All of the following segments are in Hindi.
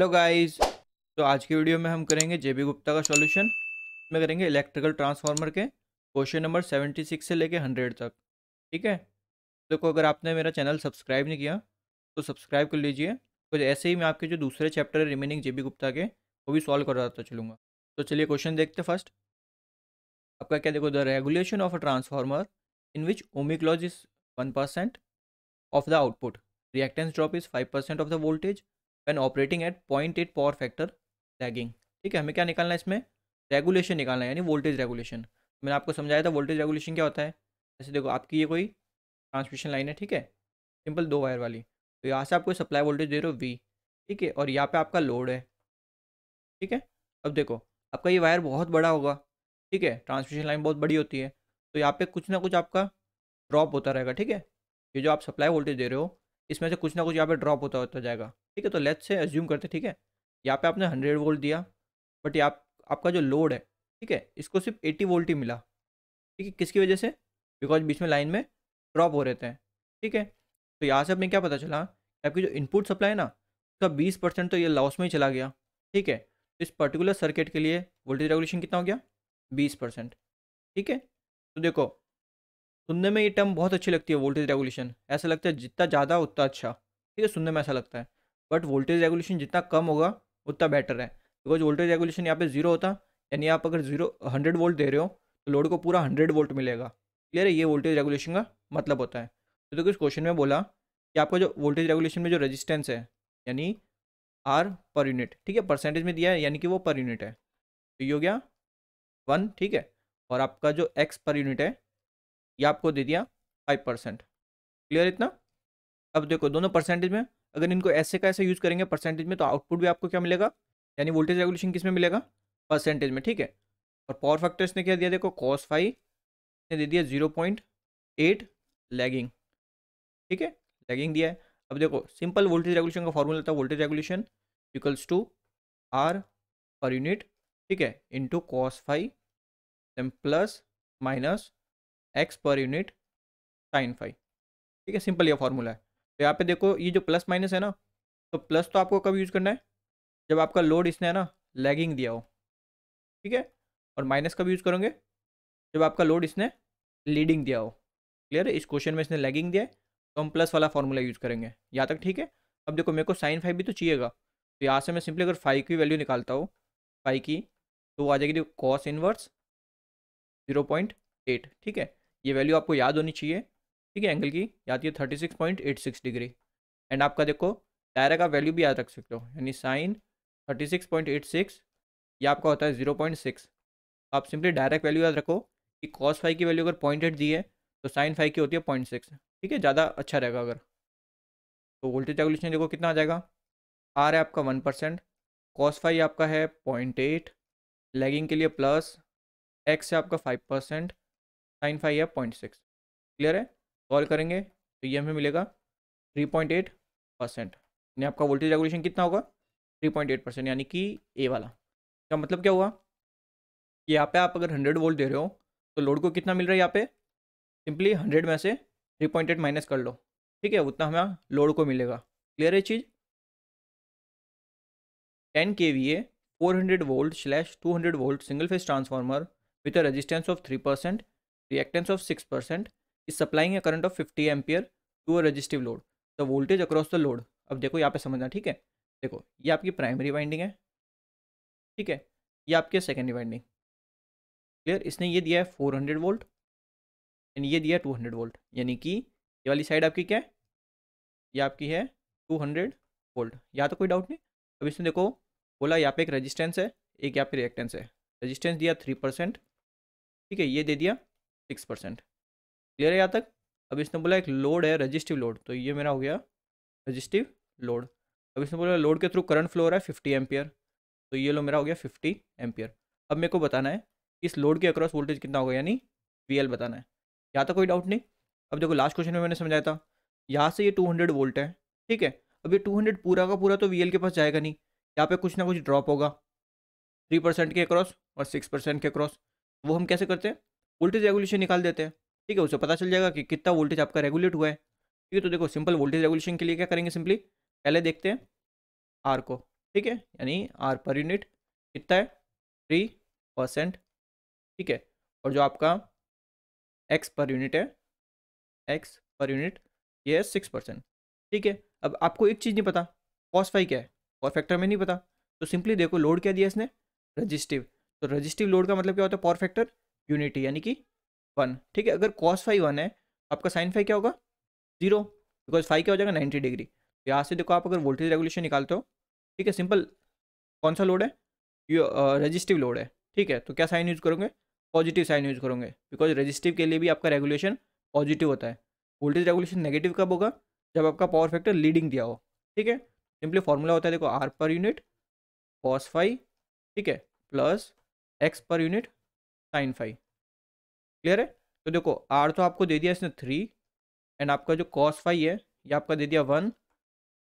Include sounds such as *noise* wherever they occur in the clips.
हेलो गाइस तो आज की वीडियो में हम करेंगे जेबी गुप्ता का सॉल्यूशन में करेंगे इलेक्ट्रिकल ट्रांसफार्मर के क्वेश्चन नंबर 76 से लेके 100 तक ठीक है देखो तो अगर आपने मेरा चैनल सब्सक्राइब नहीं किया तो सब्सक्राइब कर लीजिए तो ऐसे ही मैं आपके जो दूसरे चैप्टर है रिमेनिंग जे गुप्ता के वो भी सॉल्व करवाता चलूँगा तो चलिए क्वेश्चन देखते फर्स्ट आपका क्या देखो the regulation of a transformer in which ohmic loss is one percent of the output reactance drop is five percent of the voltage when operating at point eight power factor lagging ठीक है हमें क्या निकालना है इसमें रेगुलेशन निकालना है यानी वोल्टेज तो रेगुलेशन मैंने आपको समझाया था वोल्टेज रेगुलेशन क्या होता है जैसे देखो आपकी ये कोई ट्रांसमिशन लाइन है ठीक है सिंपल दो वायर वाली तो यहाँ से आपको सप्लाई वोल्टेज दे रहे हो वी ठीक है और यहाँ पे आपका लोड है ठीक है अब देखो आपका ये वायर बहुत बड़ा होगा ठीक है ट्रांसमिशन लाइन बहुत बड़ी होती है तो यहाँ पे कुछ ना कुछ आपका ड्रॉप होता रहेगा ठीक है ये जो आप सप्लाई वोल्टेज दे रहे हो इसमें से कुछ ना कुछ यहाँ पे ड्रॉप होता होता जाएगा ठीक है तो लेट्स से एज्यूम करते ठीक है यहाँ पे आपने हंड्रेड वोल्ट दिया बट आप आपका जो लोड है ठीक है इसको सिर्फ एटी वोल्ट ही मिला ठीक है किसकी वजह से बिकॉज बीच में लाइन में ड्रॉप हो रहे थे ठीक है तो यहाँ से अपने क्या पता चला आपकी जो इनपुट सप्लाई है ना उसका बीस परसेंट तो ये लॉस में ही चला गया ठीक है तो इस पर्टिकुलर सर्किट के लिए वोल्टेज रेगुलेशन कितना हो गया बीस परसेंट ठीक है तो देखो सुनने में ये टर्म बहुत अच्छी लगती है वोल्टेज रेगुलेशन ऐसा लगता है जितना ज़्यादा उतना अच्छा ठीक है सुनने में ऐसा लगता है बट वोल्टेज रेगुलेशन जितना कम होगा उतना बेटर है बिकॉज वोल्टेज रेगुलेशन यहाँ पे जीरो होता यानी आप अगर जीरो हंड्रेड वोल्ट दे रहे हो तो लोड को पूरा हंड्रेड वोल्ट मिलेगा क्लियर है ये वोल्टेज रेगुलेशन का मतलब होता है तो देखो तो इस क्वेश्चन में बोला कि आपका जो वोल्टेज रेगुलेशन में जो रेजिस्टेंस है यानी आर पर यूनिट ठीक है परसेंटेज में दिया है यानी कि वो पर यूनिट है तो ये हो गया वन ठीक है और आपका जो एक्स पर यूनिट है ये आपको दे दिया फाइव परसेंट क्लियर इतना अब देखो दोनों परसेंटेज में अगर इनको ऐसे का ऐसा यूज़ करेंगे परसेंटेज में तो आउटपुट भी आपको क्या मिलेगा यानी वोल्टेज रेगुलेशन किस में मिलेगा परसेंटेज में ठीक है और पावर फैक्टर इसने क्या दिया देखो कॉस फाइव ने दे दिया जीरो पॉइंट एट लैगिंग ठीक है लैगिंग दिया है अब देखो सिंपल वोल्टेज रेगुलेशन का फॉर्मूला था voltage regulation equals to R per unit ठीक है into cos phi then plus minus X per unit sine phi ठीक है सिंपल यह फॉर्मूला है तो यहाँ पे देखो ये जो प्लस माइनस है ना तो प्लस तो आपको कब यूज़ करना है जब आपका लोड इसने है ना लैगिंग दिया हो ठीक है और माइनस कब यूज़ करोगे जब आपका लोड इसने लीडिंग दिया हो क्लियर इस क्वेश्चन में इसने लैगिंग दिया है तो हम प्लस वाला फॉर्मूला यूज़ करेंगे यहाँ तक ठीक है अब देखो मेरे को साइन फाइव भी तो चाहिएगा तो यहाँ से मैं सिंपली अगर फाइव की वैल्यू निकालता हूँ फाइव की तो वो आ जाएगी देखो cos inverse zero point eight ठीक है ये वैल्यू आपको याद होनी चाहिए ठीक है एंगल की आती है thirty six point eight six degree and आपका देखो डायरा का वैल्यू भी याद रख सकते हो यानी sine thirty six point eight six ये आपका होता है जीरो पॉइंट सिक्स आप सिंपली डायरेक्ट वैल्यू याद रखो कि कॉस फाइव की वैल्यू अगर पॉइंट एट दी है तो साइन फाइव की होती है पॉइंट सिक्स ठीक है ज़्यादा अच्छा रहेगा अगर तो वोल्टेज रेगुलेशन देखो कितना आ जाएगा आर है आपका वन परसेंट कॉस फाइव आपका है पॉइंट एट लेगिंग के लिए प्लस एक्स है आपका फाइव परसेंट साइन फाइव है पॉइंट सिक्स क्लियर है सॉल्व करेंगे तो ये हमें मिलेगा थ्री पॉइंट एट परसेंट यानी आपका वोल्टेज रेगुलेशन कितना होगा थ्री पॉइंट एट परसेंट यानी कि ए वाला इसका मतलब क्या हुआ कि यहाँ पे आप अगर हंड्रेड वोल्ट दे रहे हो तो लोड को कितना मिल रहा है यहाँ पे सिंपली हंड्रेड में से थ्री पॉइंट एट माइनस कर लो ठीक है उतना हमें लोड को मिलेगा क्लियर है चीज़ ten K V A four hundred volt slash two hundred volt single phase transformer with a resistance of three percent reactance of six percent is supplying a current of fifty ampere to a resistive load the voltage across the load अब देखो यहाँ पे समझना ठीक है देखो ये आपकी प्राइमरी वाइंडिंग है ठीक है ये आपकी सेकेंडरी वाइंडिंग क्लियर इसने ये दिया है फोर हंड्रेड वोल्ट एंड ये दिया है टू हंड्रेड वोल्ट यानी कि ये वाली साइड आपकी क्या है ये आपकी है टू हंड्रेड वोल्ट या तो कोई डाउट नहीं अब इसमें देखो बोला यहाँ पे एक रजिस्टेंस है एक यहाँ पे रिएक्टेंस है रजिस्टेंस दिया थ्री परसेंट ठीक है ये दे दिया सिक्स परसेंट क्लियर है यहाँ तक अब इसने बोला एक लोड है रजिस्टिव लोड तो ये मेरा हो गया रजिस्टिव लोड अब इसने बोला लोड के थ्रू करंट फ्लो हो रहा है फिफ्टी एम्पियर तो ये लो मेरा हो गया फिफ्टी एम्पियर अब मेरे को बताना है इस लोड के अक्रॉस वोल्टेज कितना होगा यानी वी बताना है यहाँ तक कोई डाउट नहीं अब देखो लास्ट क्वेश्चन में मैंने समझाया था यहाँ से ये टू हंड्रेड वोल्ट है ठीक है अब ये टू हंड्रेड पूरा का पूरा तो वी के पास जाएगा नहीं यहाँ पे कुछ ना कुछ ड्रॉप होगा थ्री परसेंट के अक्रॉस और सिक्स परसेंट के अक्रॉस वो हम कैसे करते हैं वोल्टेज रेगुलेशन निकाल देते हैं ठीक है उससे पता चल जाएगा कि कितना वोल्टेज आपका रेगुलेट हुआ है ठीक है तो देखो सिंपल वोल्टेज रेगुलेशन के लिए क्या करेंगे सिंपली पहले देखते हैं आर को ठीक है यानी आर पर यूनिट कितना है थ्री परसेंट ठीक है और जो आपका एक्स पर यूनिट है एक्स पर यूनिट ये है सिक्स परसेंट ठीक है अब आपको एक चीज़ नहीं पता कॉस फाइव क्या है पावर फैक्टर में नहीं पता तो सिंपली देखो लोड क्या दिया इसने रजिस्टिव तो रजिस्टिव लोड का मतलब क्या होता है पावर फैक्टर यूनिटी यानी कि वन ठीक है अगर कॉस फाइव वन है आपका साइन फाइव क्या होगा जीरो बिकॉज फाइव क्या हो जाएगा नाइन्टी डिग्री तो यहाँ से देखो आप अगर वोल्टेज रेगुलेशन निकालते हो ठीक है सिंपल कौन सा लोड है ये रजिस्टिव लोड है ठीक है तो क्या साइन यूज़ करोगे पॉजिटिव साइन यूज़ करोगे बिकॉज रजिस्टिव के लिए भी आपका रेगुलेशन पॉजिटिव होता है वोल्टेज रेगुलेशन नेगेटिव कब होगा जब आपका पावर फैक्टर लीडिंग दिया हो ठीक है सिंपली फॉर्मूला होता है देखो are per unit cos phi ठीक है plus X per unit sine phi clear है तो देखो आर तो आपको दे दिया इसने थ्री एंड आपका जो कॉस फाइव है ये आपका दे दिया वन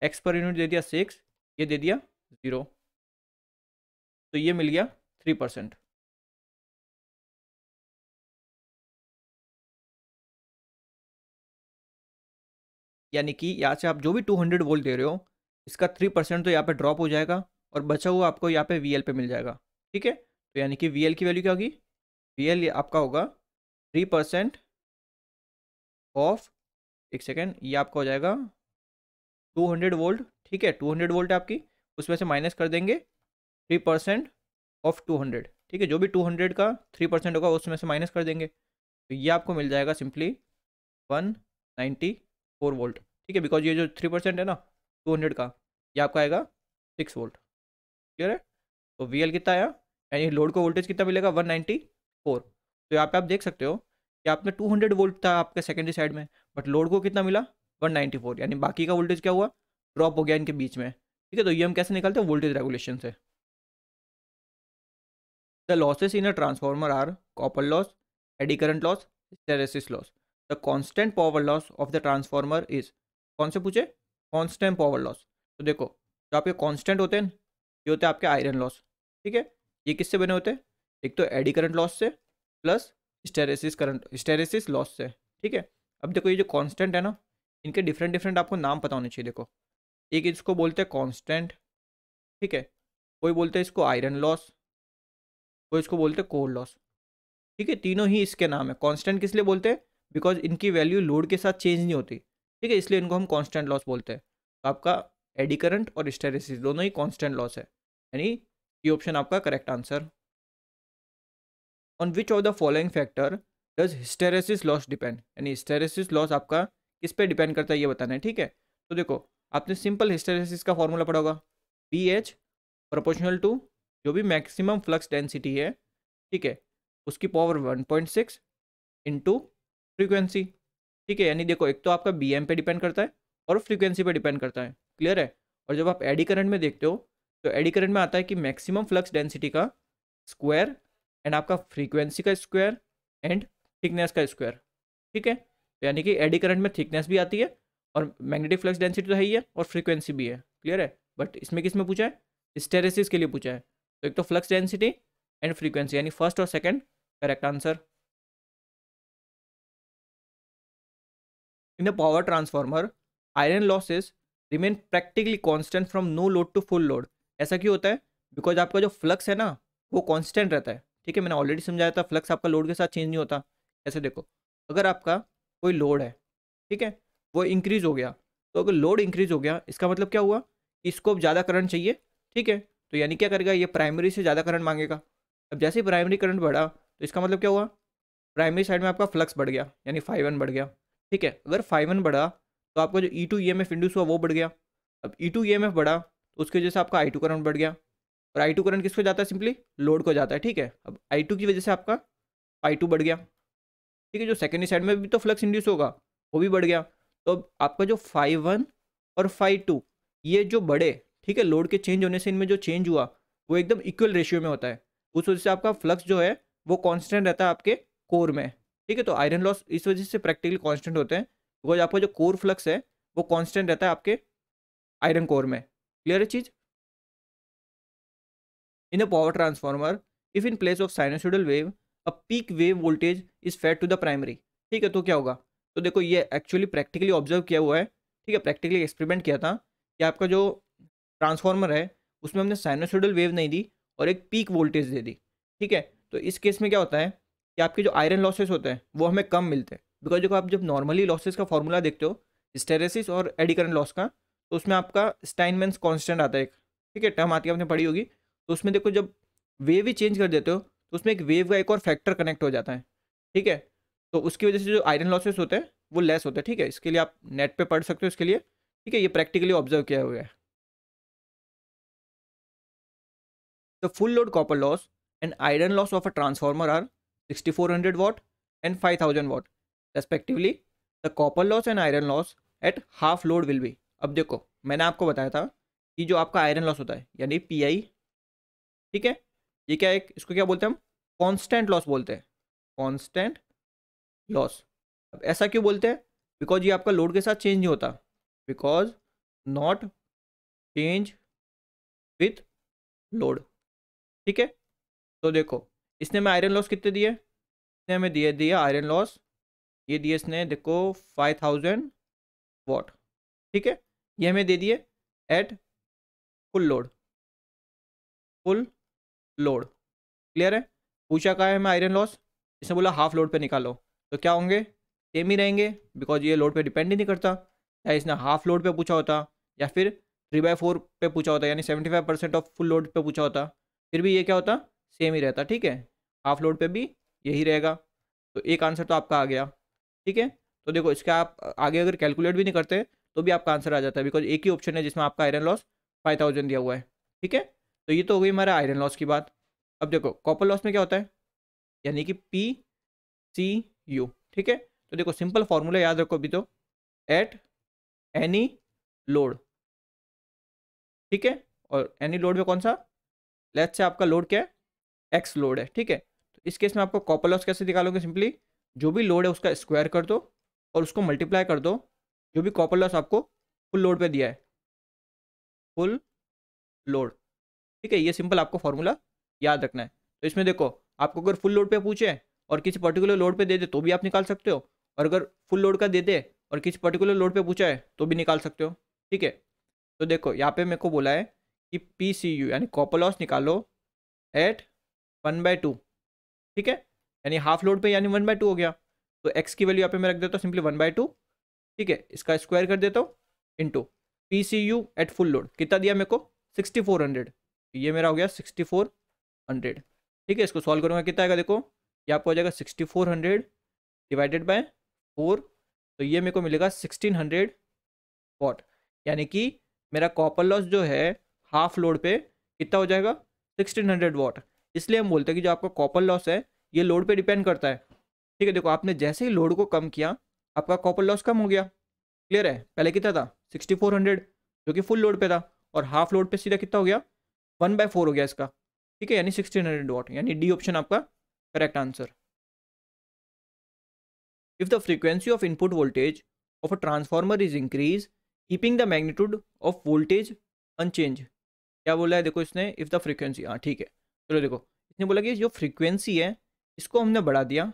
एक्स पर यूनिट दे दिया सिक्स ये दे दिया ज़ीरो तो ये मिल गया थ्री परसेंट यानी कि यहाँ से आप जो भी टू हंड्रेड वोल्ट दे रहे हो इसका थ्री परसेंट तो यहाँ पे ड्रॉप हो जाएगा और बचा हुआ आपको यहाँ पे वी एल पे मिल जाएगा ठीक है तो यानी कि वी एल की वैल्यू क्या होगी वी एल आपका होगा थ्री परसेंट ऑफ एक सेकेंड ये आपका हो जाएगा टू हंड्रेड वोल्ट ठीक है टू हंड्रेड वोल्ट आपकी उसमें से माइनस कर देंगे three percent of two hundred ठीक है जो भी टू हंड्रेड का थ्री परसेंट होगा उसमें से माइनस कर देंगे तो ये आपको मिल जाएगा simply one ninety four volt ठीक है बिकॉज ये जो थ्री परसेंट है ना टू हंड्रेड का ये आपका आएगा सिक्स वोल्ट क्लियर है तो वी एल कितना आया यानी लोड को वोल्टेज कितना मिलेगा वन नाइन्टी फोर तो यहाँ पे आप देख सकते हो कि आपने 200 वोल्ट था आपके सेकेंडरी साइड में बट लोड को कितना मिला 194 यानी बाकी का वोल्टेज क्या हुआ ड्रॉप हो गया इनके बीच में ठीक है तो ये हम कैसे निकालते हैं वोल्टेज रेगुलेशन से the losses in a transformer are copper loss eddy current loss loss the constant power loss of the transformer is कौन से पूछे कॉन्स्टेंट पावर लॉस तो देखो जो आपके कॉन्स्टेंट होते हैं ये होते हैं आपके आयरन लॉस ठीक है ये किससे बने होते हैं एक तो एडी करंट लॉस से plus hysteresis current hysteresis loss से ठीक है अब देखो ये जो कांस्टेंट है ना इनके डिफरेंट डिफरेंट आपको नाम पता होने चाहिए देखो एक इसको बोलते हैं कांस्टेंट ठीक है कोई बोलते हैं इसको आयरन लॉस कोई इसको बोलते हैं कोल्ड लॉस ठीक है तीनों ही इसके नाम है कांस्टेंट किस लिए बोलते हैं बिकॉज इनकी वैल्यू लोड के साथ चेंज नहीं होती ठीक है इसलिए इनको हम कॉन्स्टेंट लॉस बोलते हैं तो आपका एडी करंट और स्टेरेसिस दोनों ही कॉन्स्टेंट लॉस है यानी ये ऑप्शन आपका correct answer on which of the following factor does hysteresis loss depend यानी हिस्टेरेसिस लॉस आपका किस पे डिपेंड करता है ये बताना है ठीक है तो देखो आपने सिंपल हिस्टेरेसिस का फॉर्मूला पढ़ा होगा बी एच प्रोपोर्शनल टू जो भी मैक्सिमम फ्लक्स डेंसिटी है ठीक है उसकी power one point six into frequency ठीक है यानी देखो एक तो आपका बी एम पे डिपेंड करता है और फ्रीक्वेंसी पे डिपेंड करता है क्लियर है और जब आप एडी करंट में देखते हो तो एडी करंट में आता है कि मैक्सिमम फ्लक्स डेंसिटी का स्क्वायर एंड आपका फ्रीक्वेंसी का स्क्वायर एंड थिकनेस का स्क्वायर ठीक है तो यानी कि एडी करंट में थिकनेस भी आती है और मैग्नेटिक फ्लक्स डेंसिटी तो है ही है और फ्रीक्वेंसी भी है क्लियर है बट इसमें किस में पूछा है स्टेरेसिस के लिए पूछा है तो एक तो फ्लक्स डेंसिटी एंड फ्रीक्वेंसी यानी फर्स्ट और second correct answer in the power transformer iron losses remain practically constant from no load to full load ऐसा क्यों होता है बिकॉज आपका जो फ्लक्स है ना वो कॉन्स्टेंट रहता है ठीक है मैंने ऑलरेडी समझाया था फ्लक्स आपका लोड के साथ चेंज नहीं होता ऐसे देखो अगर आपका कोई लोड है ठीक है वो इंक्रीज हो गया तो अगर लोड इंक्रीज हो गया इसका मतलब क्या हुआ इसको अब ज़्यादा करंट चाहिए ठीक है तो यानी क्या करेगा ये प्राइमरी से ज़्यादा करंट मांगेगा अब जैसे ही प्राइमरी करंट बढ़ा तो इसका मतलब क्या हुआ प्राइमरी साइड में आपका फ्लक्स बढ़ गया यानी फाइव वन बढ़ गया ठीक है अगर फाइव वन बढ़ा तो आपका जो E two E M F induce हुआ वो बढ़ गया अब E two E M F बढ़ा तो उसकी वजह से आपका आई टू करंट बढ़ गया और आई टू करंट किसको जाता है सिंपली लोड को जाता है ठीक है अब आई टू की वजह से आपका आई टू बढ़ गया ठीक है जो सेकेंड साइड में भी तो फ्लक्स इंड्यूस होगा वो भी बढ़ गया तो अब आपका जो फाइव वन और फाइव टू ये जो बढ़े ठीक है लोड के चेंज होने से इनमें जो चेंज हुआ वो एकदम इक्वल रेशियो में होता है उस वजह से आपका फ्लक्स जो है वो कॉन्स्टेंट रहता है आपके कोर में ठीक है तो आयरन लॉस इस वजह से प्रैक्टिकली कॉन्स्टेंट होते हैं बिकॉज आपका जो कोर फ्लक्स है वो कॉन्स्टेंट रहता है आपके आयरन कोर में क्लियर है चीज़ In a power transformer, if in place of sinusoidal wave, a peak wave voltage is fed to the primary. ठीक है तो क्या होगा तो देखो ये एक्चुअली प्रैक्टिकली ऑब्जर्व किया हुआ है ठीक है प्रैक्टिकली एक्सपेरिमेंट किया था कि आपका जो ट्रांसफार्मर है उसमें हमने साइनोसोडल वेव नहीं दी और एक पीक वोल्टेज दे दी ठीक है तो इस केस में क्या होता है कि आपके जो आयरन लॉसेस होते हैं वो हमें कम मिलते हैं बिकॉज देखो आप जब नॉर्मली लॉसेज का फॉर्मूला देखते हो स्टेरेसिस और एडिकरेंट लॉस का तो उसमें आपका स्टाइनमेंस कॉन्स्टेंट आता है एक ठीक है टर्म आती है आपने पढ़ी होगी तो उसमें देखो जब वेव ही चेंज कर देते हो तो उसमें एक वेव का एक और फैक्टर कनेक्ट हो जाता है ठीक है तो उसकी वजह से जो आयरन लॉसेस होते हैं वो लेस होते हैं ठीक है इसके लिए आप नेट पे पढ़ सकते हो इसके लिए ठीक है ये प्रैक्टिकली ऑब्जर्व किया हुआ है the full load copper loss and iron loss of a transformer are sixty four watt and five thousand watt respectively the copper loss and iron loss at half load will be अब देखो मैंने आपको बताया था कि जो आपका आयरन लॉस होता है यानी पी आई ठीक है ये क्या एक इसको क्या बोलते हैं हम कॉन्स्टेंट लॉस बोलते हैं कॉन्स्टेंट लॉस अब ऐसा क्यों बोलते हैं बिकॉज ये आपका लोड के साथ चेंज नहीं होता because not change with load ठीक है तो देखो इसने हमें आयरन लॉस कितने दिए इसने हमें दिए दिए आयरन लॉस ये दिए इसने देखो फाइव थाउजेंड वॉट ठीक है ये हमें दे दिए at full load full load clear है पूछा कहा है मैं आयरन लॉस इसने बोला हाफ लोड पे निकालो तो क्या होंगे सेम ही रहेंगे बिकॉज ये लोड पे डिपेंड ही नहीं करता चाहे इसने हाफ लोड पे पूछा होता या फिर थ्री बाई फोर पे पूछा होता यानी seventy five percent of full load पे पूछा होता फिर भी ये क्या होता सेम ही रहता ठीक है हाफ लोड पे भी यही रहेगा तो एक आंसर तो आपका आ गया ठीक है तो देखो इसका आप आगे अगर कैलकुलेट भी नहीं करते तो भी आपका आंसर आ जाता है बिकॉज एक ही ऑप्शन है जिसमें आपका आयरन लॉस फाइव थाउजेंड दिया हुआ है ठीक है तो ये तो हो गई हमारा आयरन लॉस की बात अब देखो कॉपर लॉस में क्या होता है यानी कि पी सी यू ठीक है तो देखो सिंपल फॉर्मूला याद रखो अभी तो एट एनी लोड ठीक है और एनी लोड में कौन सा लेट से आपका लोड क्या है एक्स लोड है ठीक है तो इस केस में आपको कॉपर लॉस कैसे निकालोगे सिंपली जो भी लोड है उसका स्क्वायर कर दो और उसको मल्टीप्लाई कर दो जो भी कॉपर लॉस आपको फुल लोड पे दिया है फुल लोड ठीक है ये सिंपल आपको फॉर्मूला याद रखना है तो इसमें देखो आपको अगर फुल लोड पे पूछे और किसी पर्टिकुलर लोड पे दे दे तो भी आप निकाल सकते हो और अगर फुल लोड का दे दे और किसी पर्टिकुलर लोड पे पूछा है तो भी निकाल सकते हो ठीक है तो देखो यहाँ पे मेरे को बोला है कि पी सी यू यानी कॉपर लॉस निकालो एट वन बाय टू ठीक है यानी हाफ लोड पे यानी वन बाय टू हो गया तो एक्स की वैल्यू यहाँ पे मैं रख देता हूँ सिंपली वन बाय टू ठीक है इसका स्क्वायर कर देता हूँ into P C U at full load कितना दिया मेरे को सिक्सटी फोर हंड्रेड ये मेरा हो गया सिक्सटी फोर हंड्रेड ठीक है इसको सॉल्व करूँगा कितना आएगा देखो ये आपको हो जाएगा sixty four hundred divided by four तो ये मेरे को मिलेगा सिक्सटीन हंड्रेड वॉट यानी कि मेरा कॉपर लॉस जो है हाफ लोड पे कितना हो जाएगा सिक्सटीन हंड्रेड वॉट इसलिए हम बोलते हैं कि जो आपका कॉपर लॉस है ये लोड पे डिपेंड करता है ठीक है देखो आपने जैसे ही लोड को कम किया आपका कॉपर लॉस कम हो गया क्लियर है पहले कितना था सिक्सटी फोर हंड्रेड जो कि फुल लोड पे था और हाफ लोड पे सीधा कितना हो गया वन बाय फोर हो गया इसका ठीक है यानी सिक्सटीन हंड्रेड वॉट यानी डी ऑप्शन आपका correct answer if the frequency of input voltage of a transformer is increase keeping the magnitude of voltage unchange क्या बोला है देखो इसने इफ़ द फ्रीक्वेंसी हाँ ठीक है चलो देखो इसने बोला कि जो फ्रीक्वेंसी है इसको हमने बढ़ा दिया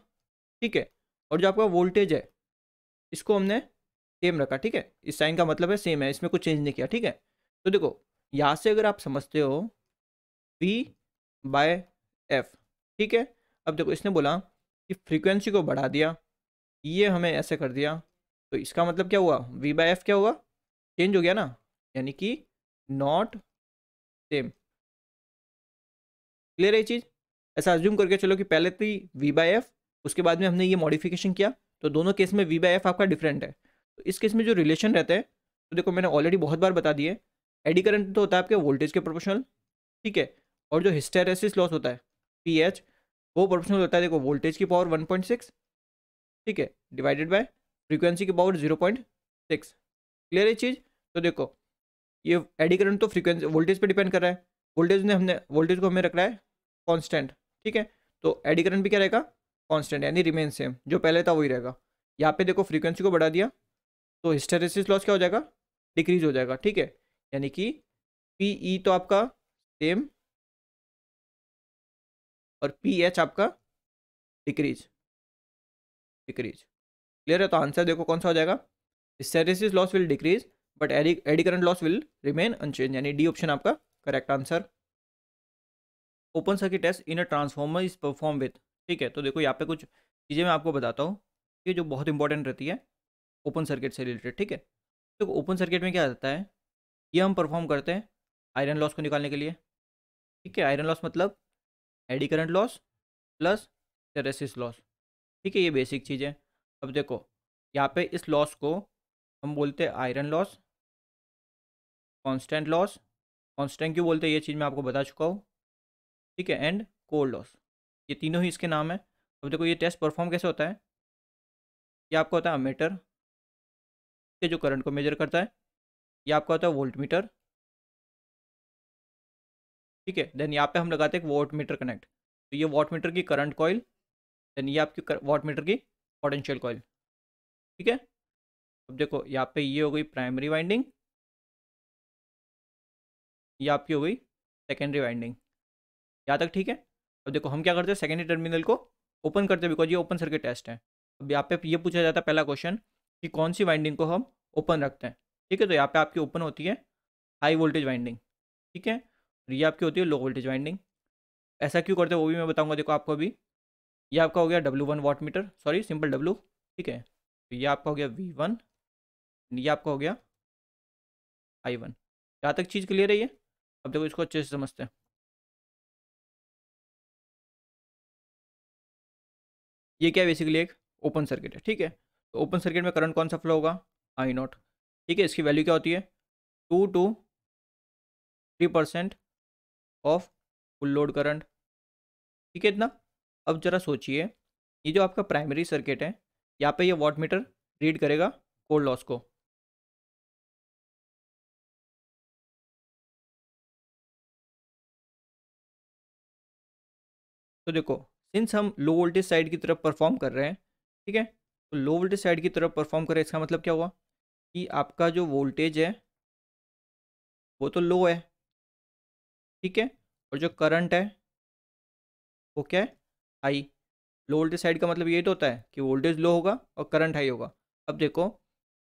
ठीक है और जो आपका वोल्टेज है इसको हमने सेम रखा ठीक है इस साइन का मतलब है सेम है इसमें कुछ चेंज नहीं किया ठीक है तो देखो यहाँ से अगर आप समझते हो वी बाय एफ ठीक है अब देखो इसने बोला कि फ्रीक्वेंसी को बढ़ा दिया ये हमें ऐसे कर दिया तो इसका मतलब क्या हुआ वी बाय एफ क्या हुआ चेंज हो गया ना यानी कि नॉट सेम क्लियर है चीज़ ऐसा अज्यूम करके चलो कि पहले थी वी बाय एफ उसके बाद में हमने ये मॉडिफिकेशन किया तो दोनों केस में वी बाय एफ आपका डिफरेंट है तो इस केस में जो रिलेशन रहता है तो देखो मैंने ऑलरेडी बहुत बार बता दिए एडी करंट तो होता है आपके वोल्टेज के प्रोपोर्शनल ठीक है और जो हिस्टेरेसिस लॉस होता है पी एच वो प्रोपोर्शनल होता है देखो वोल्टेज की पावर वन पॉइंट सिक्स ठीक है डिवाइडेड बाय फ्रीक्वेंसी की power zero point six clear है चीज़ तो देखो ये एडी करंट तो फ्रीक्वेंसी वोल्टेज पे डिपेंड कर रहा है वोल्टेज ने हमने वोल्टेज को हमें रख रहा है कांस्टेंट ठीक है तो एडी करंट भी क्या रहेगा कांस्टेंट यानी रिमेन सेम जो पहले था वही रहेगा यहाँ पे देखो फ्रीक्वेंसी को बढ़ा दिया तो हिस्टेरेसिस लॉस क्या हो जाएगा डिक्रीज हो जाएगा ठीक है यानी कि पी ई e तो आपका सेम और पी एच आपका डिक्रीज डिक्रीज क्लियर है तो आंसर देखो कौन सा हो जाएगा hysteresis loss will decrease but eddy current loss will remain unchanged यानी डी ऑप्शन आपका correct answer open circuit test in a transformer is perform with ठीक है तो देखो यहाँ पे कुछ चीज़ें मैं आपको बताता हूँ ये जो बहुत इंपॉर्टेंट रहती है ओपन सर्किट से रिलेटेड ठीक है तो ओपन सर्किट में क्या रहता है ये हम परफॉर्म करते हैं आयरन लॉस को निकालने के लिए ठीक है आयरन लॉस मतलब eddy current loss plus hysteresis loss ठीक है ये बेसिक चीज़ है अब देखो यहाँ पे इस लॉस को हम बोलते हैं iron loss constant loss constant क्यों बोलते हैं ये चीज़ मैं आपको बता चुका हूँ ठीक है एंड कोल्ड लॉस ये तीनों ही इसके नाम है अब देखो ये टेस्ट परफॉर्म कैसे होता है ये आपका होता है अमीटर के जो करंट को मेजर करता है ये आपका होता है वोल्ट मीटर ठीक है देन यहाँ पे हम लगाते हैं वोट मीटर कनेक्ट तो ये वोट मीटर की करंट कॉइल देन ये आपकी वॉट मीटर की पोटेंशियल कॉइल ठीक है अब देखो यहाँ पे ये हो गई प्राइमरी वाइंडिंग ये आपकी हो गई सेकेंडरी वाइंडिंग यहाँ तक ठीक है अब देखो हम क्या करते हैं सेकेंडरी टर्मिनल को ओपन करते हैं बिकॉज ये ओपन सर्किट टेस्ट है अब यहाँ पे ये पूछा जाता है पहला क्वेश्चन कि कौन सी वाइंडिंग को हम ओपन रखते हैं ठीक है तो यहाँ पे आपकी ओपन होती है हाई वोल्टेज वाइंडिंग ठीक है और ये आपकी होती है लो वोल्टेज वाइंडिंग ऐसा क्यों करते हैं वो भी मैं बताऊंगा देखो आपको अभी ये आपका हो गया W one watt meter sorry simple W ठीक है तो ये आपका हो गया वी वन ये आपका हो गया आई वन यहाँ तक चीज़ क्लियर है ये अब देखो इसको अच्छे से समझते हैं ये क्या है बेसिकली एक ओपन सर्किट है ठीक है तो ओपन सर्किट में करंट कौन सा फ्लो होगा आई नॉट ठीक है इसकी वैल्यू क्या होती है two to three percent of full load current ठीक है इतना अब जरा सोचिए ये जो आपका प्राइमरी सर्किट है यहाँ पे ये वॉट मीटर रीड करेगा कोल्ड लॉस को तो देखो सिंस हम लो वोल्टेज साइड की तरफ परफॉर्म कर रहे हैं ठीक है तो लो वोल्टेज साइड की तरफ परफॉर्म करें इसका मतलब क्या हुआ कि आपका जो वोल्टेज है वो तो लो है ठीक है और जो करंट है वो क्या है हाई लो वोल्टेज साइड का मतलब ये तो होता है कि वोल्टेज लो होगा और करंट हाई होगा अब देखो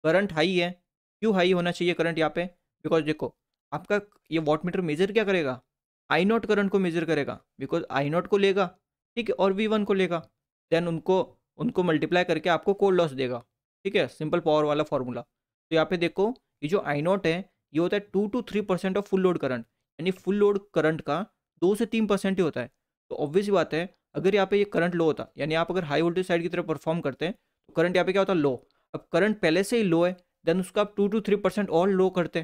करंट हाई है क्यों हाई होना चाहिए करंट यहाँ पे बिकॉज देखो आपका ये वॉट मीटर मेजर क्या करेगा आई नॉट करंट को मेजर करेगा बिकॉज आई नॉट को लेगा ठीक है और वी वन को लेगा देन उनको उनको मल्टीप्लाई करके आपको कोल्ड लॉस देगा ठीक है सिंपल पावर वाला फॉर्मूला तो यहाँ पे देखो ये जो आई नॉट है ये होता है two to three percent of full load current यानी फुल लोड करंट का दो से तीन परसेंट ही होता है तो ऑब्वियस बात है अगर यहाँ पे ये करंट लो होता यानी आप अगर हाई वोल्टेज साइड की तरफ परफॉर्म करते हैं तो करंट यहाँ पे क्या होता है लो अब करंट पहले से ही लो है देन उसका आप टू टू थ्री परसेंट और लो करते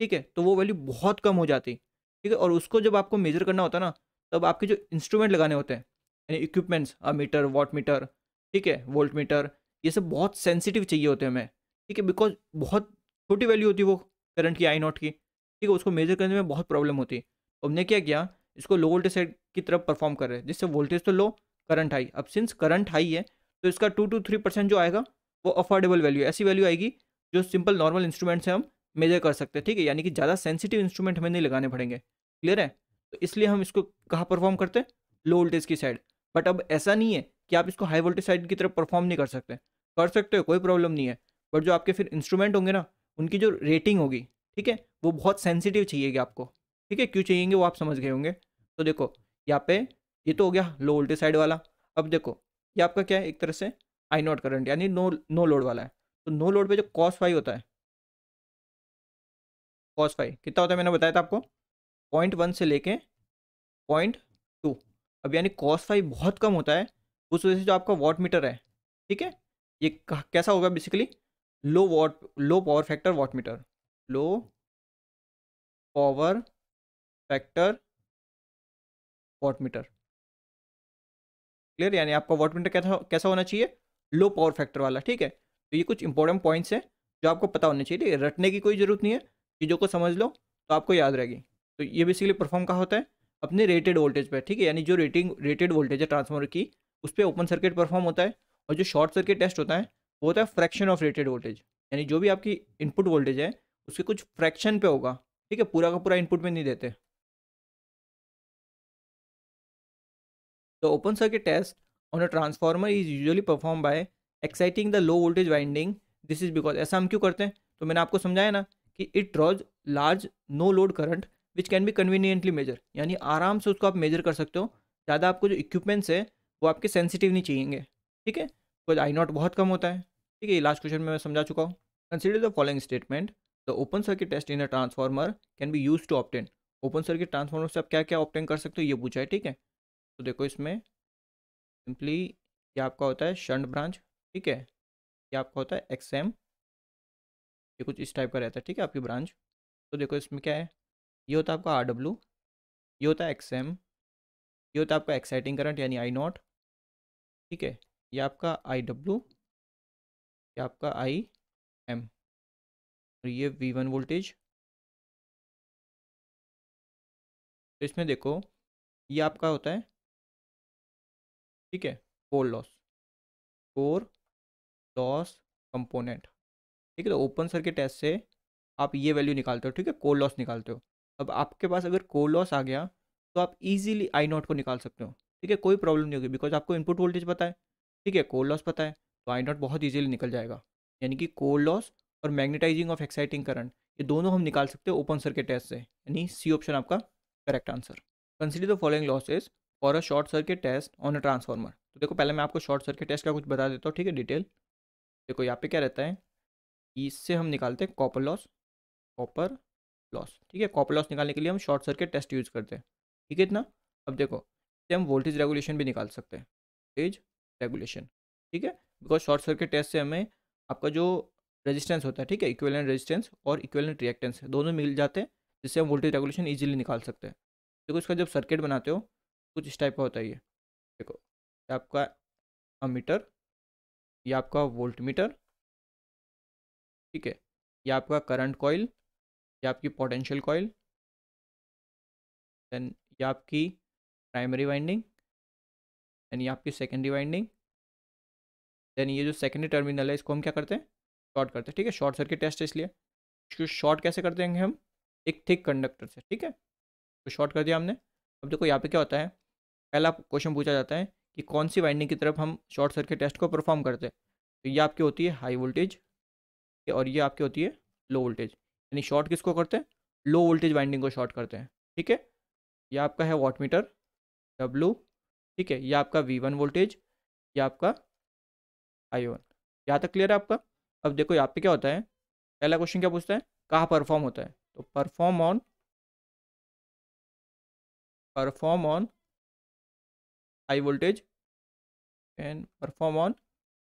ठीक है तो वो वैल्यू बहुत कम हो जाती ठीक है और उसको जब आपको मेजर करना होता ना तब आपके जो इंस्ट्रूमेंट लगाने होते हैं यानी इक्विपमेंट्स मीटर वॉट मीटर ठीक है वोल्ट मीटर ये सब बहुत सेंसिटिव चाहिए होते हैं हमें ठीक है बिकॉज बहुत छोटी वैल्यू होती है वो करंट की आई नॉट की ठीक है उसको मेजर करने में बहुत प्रॉब्लम होती है तो हमने क्या किया इसको लो वोल्टेज साइड की तरफ परफॉर्म कर रहे हैं जिससे वोल्टेज तो लो करंट हाई अब सिंस करंट हाई है तो इसका टू टू थ्री परसेंट जो आएगा वो अफोर्डेबल वैल्यू ऐसी वैल्यू आएगी जो सिंपल नॉर्मल इंस्ट्रूमेंट से हम मेजर कर सकते हैं ठीक है यानी कि ज़्यादा सेंसिटिव इंस्ट्रूमेंट हमें नहीं लगाने पड़ेंगे क्लियर है तो इसलिए हम इसको कहाँ परफॉर्म करते हैं लो वोल्टेज की साइड बट अब ऐसा नहीं है कि आप इसको हाई वोल्टेज साइड की तरफ परफॉर्म नहीं कर सकते कर सकते हो कोई प्रॉब्लम नहीं है बट जो आपके फिर इंस्ट्रूमेंट होंगे ना उनकी जो रेटिंग होगी ठीक है वो बहुत सेंसिटिव चाहिएगी आपको ठीक है क्यों चाहिएंगे वो आप समझ गए होंगे तो देखो यहाँ पे ये तो हो गया लो वोल्टेज साइड वाला अब देखो ये आपका क्या है एक तरह से आई नॉट करंट यानी नो नो लोड वाला है तो नो लोड पे जो कॉस फाइव होता है कॉस फाइव कितना होता है मैंने बताया था आपको पॉइंट वन से लेके पॉइंट टू अब यानी कॉस फाइव बहुत कम होता है उस वजह से जो आपका वाट मीटर है ठीक है ये कैसा होगा basically low watt low power factor watt meter low power factor watt meter clear यानी आपका वाट मीटर कैसा कैसा होना चाहिए लो पावर फैक्टर वाला ठीक है तो ये कुछ इंपॉर्टेंट पॉइंट्स हैं जो आपको पता होने चाहिए ठीक है रटने की कोई ज़रूरत नहीं है चीज़ों को समझ लो तो आपको याद रहेगी तो ये बेसिकली परफॉर्म कहा होता है अपने रेटेड वोल्टेज पर ठीक है यानी जो रेटिंग रेटेड वोल्टेज है ट्रांसफॉर्मर की उस पर ओपन सर्किट परफॉर्म होता है और जो शॉर्ट सर्किट टेस्ट होता है वो होता है फ्रैक्शन ऑफ रेटेड वोल्टेज यानी जो भी आपकी इनपुट वोल्टेज है उसके कुछ फ्रैक्शन पे होगा ठीक है पूरा का पूरा इनपुट में नहीं देते The open circuit test on a transformer is usually perform by exciting the low voltage winding this is because ऐसा हम क्यों करते हैं तो मैंने आपको समझाया ना कि it draws large no load current which can be conveniently measure यानी आराम से उसको आप मेजर कर सकते हो ज़्यादा आपको जो इक्विपमेंट्स है वो आपके सेंसिटिव नहीं चाहिए ठीक है बिकॉज आई नॉट बहुत कम होता है ठीक है लास्ट क्वेश्चन में मैं समझा चुका हूँ consider the following statement the open circuit test in a transformer can be use to obtain open circuit transformer से आप क्या क्या ऑप्टेन कर सकते हो ये पूछा है ठीक है तो देखो इसमें सिंपली ये आपका होता है शंट ब्रांच ठीक है ये आपका होता है एक्सएम ये कुछ इस टाइप का रहता है ठीक है आपकी ब्रांच तो देखो इसमें क्या है ये होता है आपका आर डब्ल्यू ये होता है एक्सएम ये होता है आपका एक्साइटिंग करंट यानी आई नॉट ठीक है ये आपका आई डब्ल्यू क्या आपका आई एम और ये वी वन वोल्टेज तो इसमें देखो ये आपका होता है ठीक है core loss core loss component ठीक है तो ओपन सर्किट टेस्ट से आप ये वैल्यू निकालते हो ठीक है कोर लॉस निकालते हो अब आपके पास अगर कोर लॉस आ गया तो आप इजीली आई नॉट को निकाल सकते हो ठीक है कोई प्रॉब्लम नहीं होगी बिकॉज आपको इनपुट वोल्टेज पता है ठीक है कोर लॉस पता है वाई नॉट बहुत ईजिली निकल जाएगा यानी कि कोल्ड लॉस और मैग्नेटाइजिंग ऑफ एक्साइटिंग करंट ये दोनों हम निकाल सकते हैं ओपन सर्किट टेस्ट से यानी सी ऑप्शन आपका correct answer consider the following losses for a short circuit test on a transformer तो देखो पहले मैं आपको शॉर्ट सर्किट टेस्ट का कुछ बता देता हूँ ठीक है डिटेल देखो यहाँ पे क्या रहता है इससे हम निकालते हैं कॉपर लॉस कॉपर लॉस ठीक है कॉपर लॉस निकालने के लिए हम शॉर्ट सर्किट टेस्ट यूज़ करते हैं ठीक है इतना अब देखो इससे हम वोल्टेज रेगुलेशन भी निकाल सकते हैं वोल्टेज रेगुलेशन ठीक है बिकॉज शॉर्ट सर्किट टेस्ट से हमें आपका जो रेजिस्टेंस होता है ठीक है इक्वेलेंट रेजिस्टेंस और इक्वेलेंट रिएक्टेंस दोनों मिल जाते हैं जिससे हम वोल्टेज रेगुलेशन ईजिली निकाल सकते हैं देखो इसका जब सर्किट बनाते हो कुछ इस टाइप का होता है ये देखो आपका अमीटर या आपका वोल्ट मीटर ठीक है या आपका करंट कॉइल या आपकी पोटेंशियल कॉइल देन या आपकी प्राइमरी वाइंडिंग एंड ये आपकी सेकेंडरी वाइंडिंग देन ये जो सेकेंडरी टर्मिनल है इसको हम क्या करते हैं शॉर्ट करते हैं ठीक है शॉर्ट सर्किट टेस्ट है इसलिए इसको शॉर्ट कैसे कर देंगे हम एक थिक कंडक्टर से ठीक है तो शॉर्ट कर दिया हमने अब देखो यहाँ पे क्या होता है पहला क्वेश्चन पूछा जाता है कि कौन सी वाइंडिंग की तरफ हम शॉर्ट सर्किट टेस्ट को परफॉर्म करते हैं तो ये आपकी होती है हाई वोल्टेज और ये आपकी होती है लो वोल्टेज यानी शॉर्ट किसको करते हैं लो वोल्टेज वाइंडिंग को शॉर्ट करते हैं ठीक है ये आपका है वॉट मीटर डब्लू ठीक है ये आपका वी वन वोल्टेज ये आपका आयोन यहाँ तक क्लियर है आपका अब देखो यहाँ पे क्या होता है पहला क्वेश्चन क्या पूछता है कहाँ परफॉर्म होता है तो perform on perform on high voltage and perform on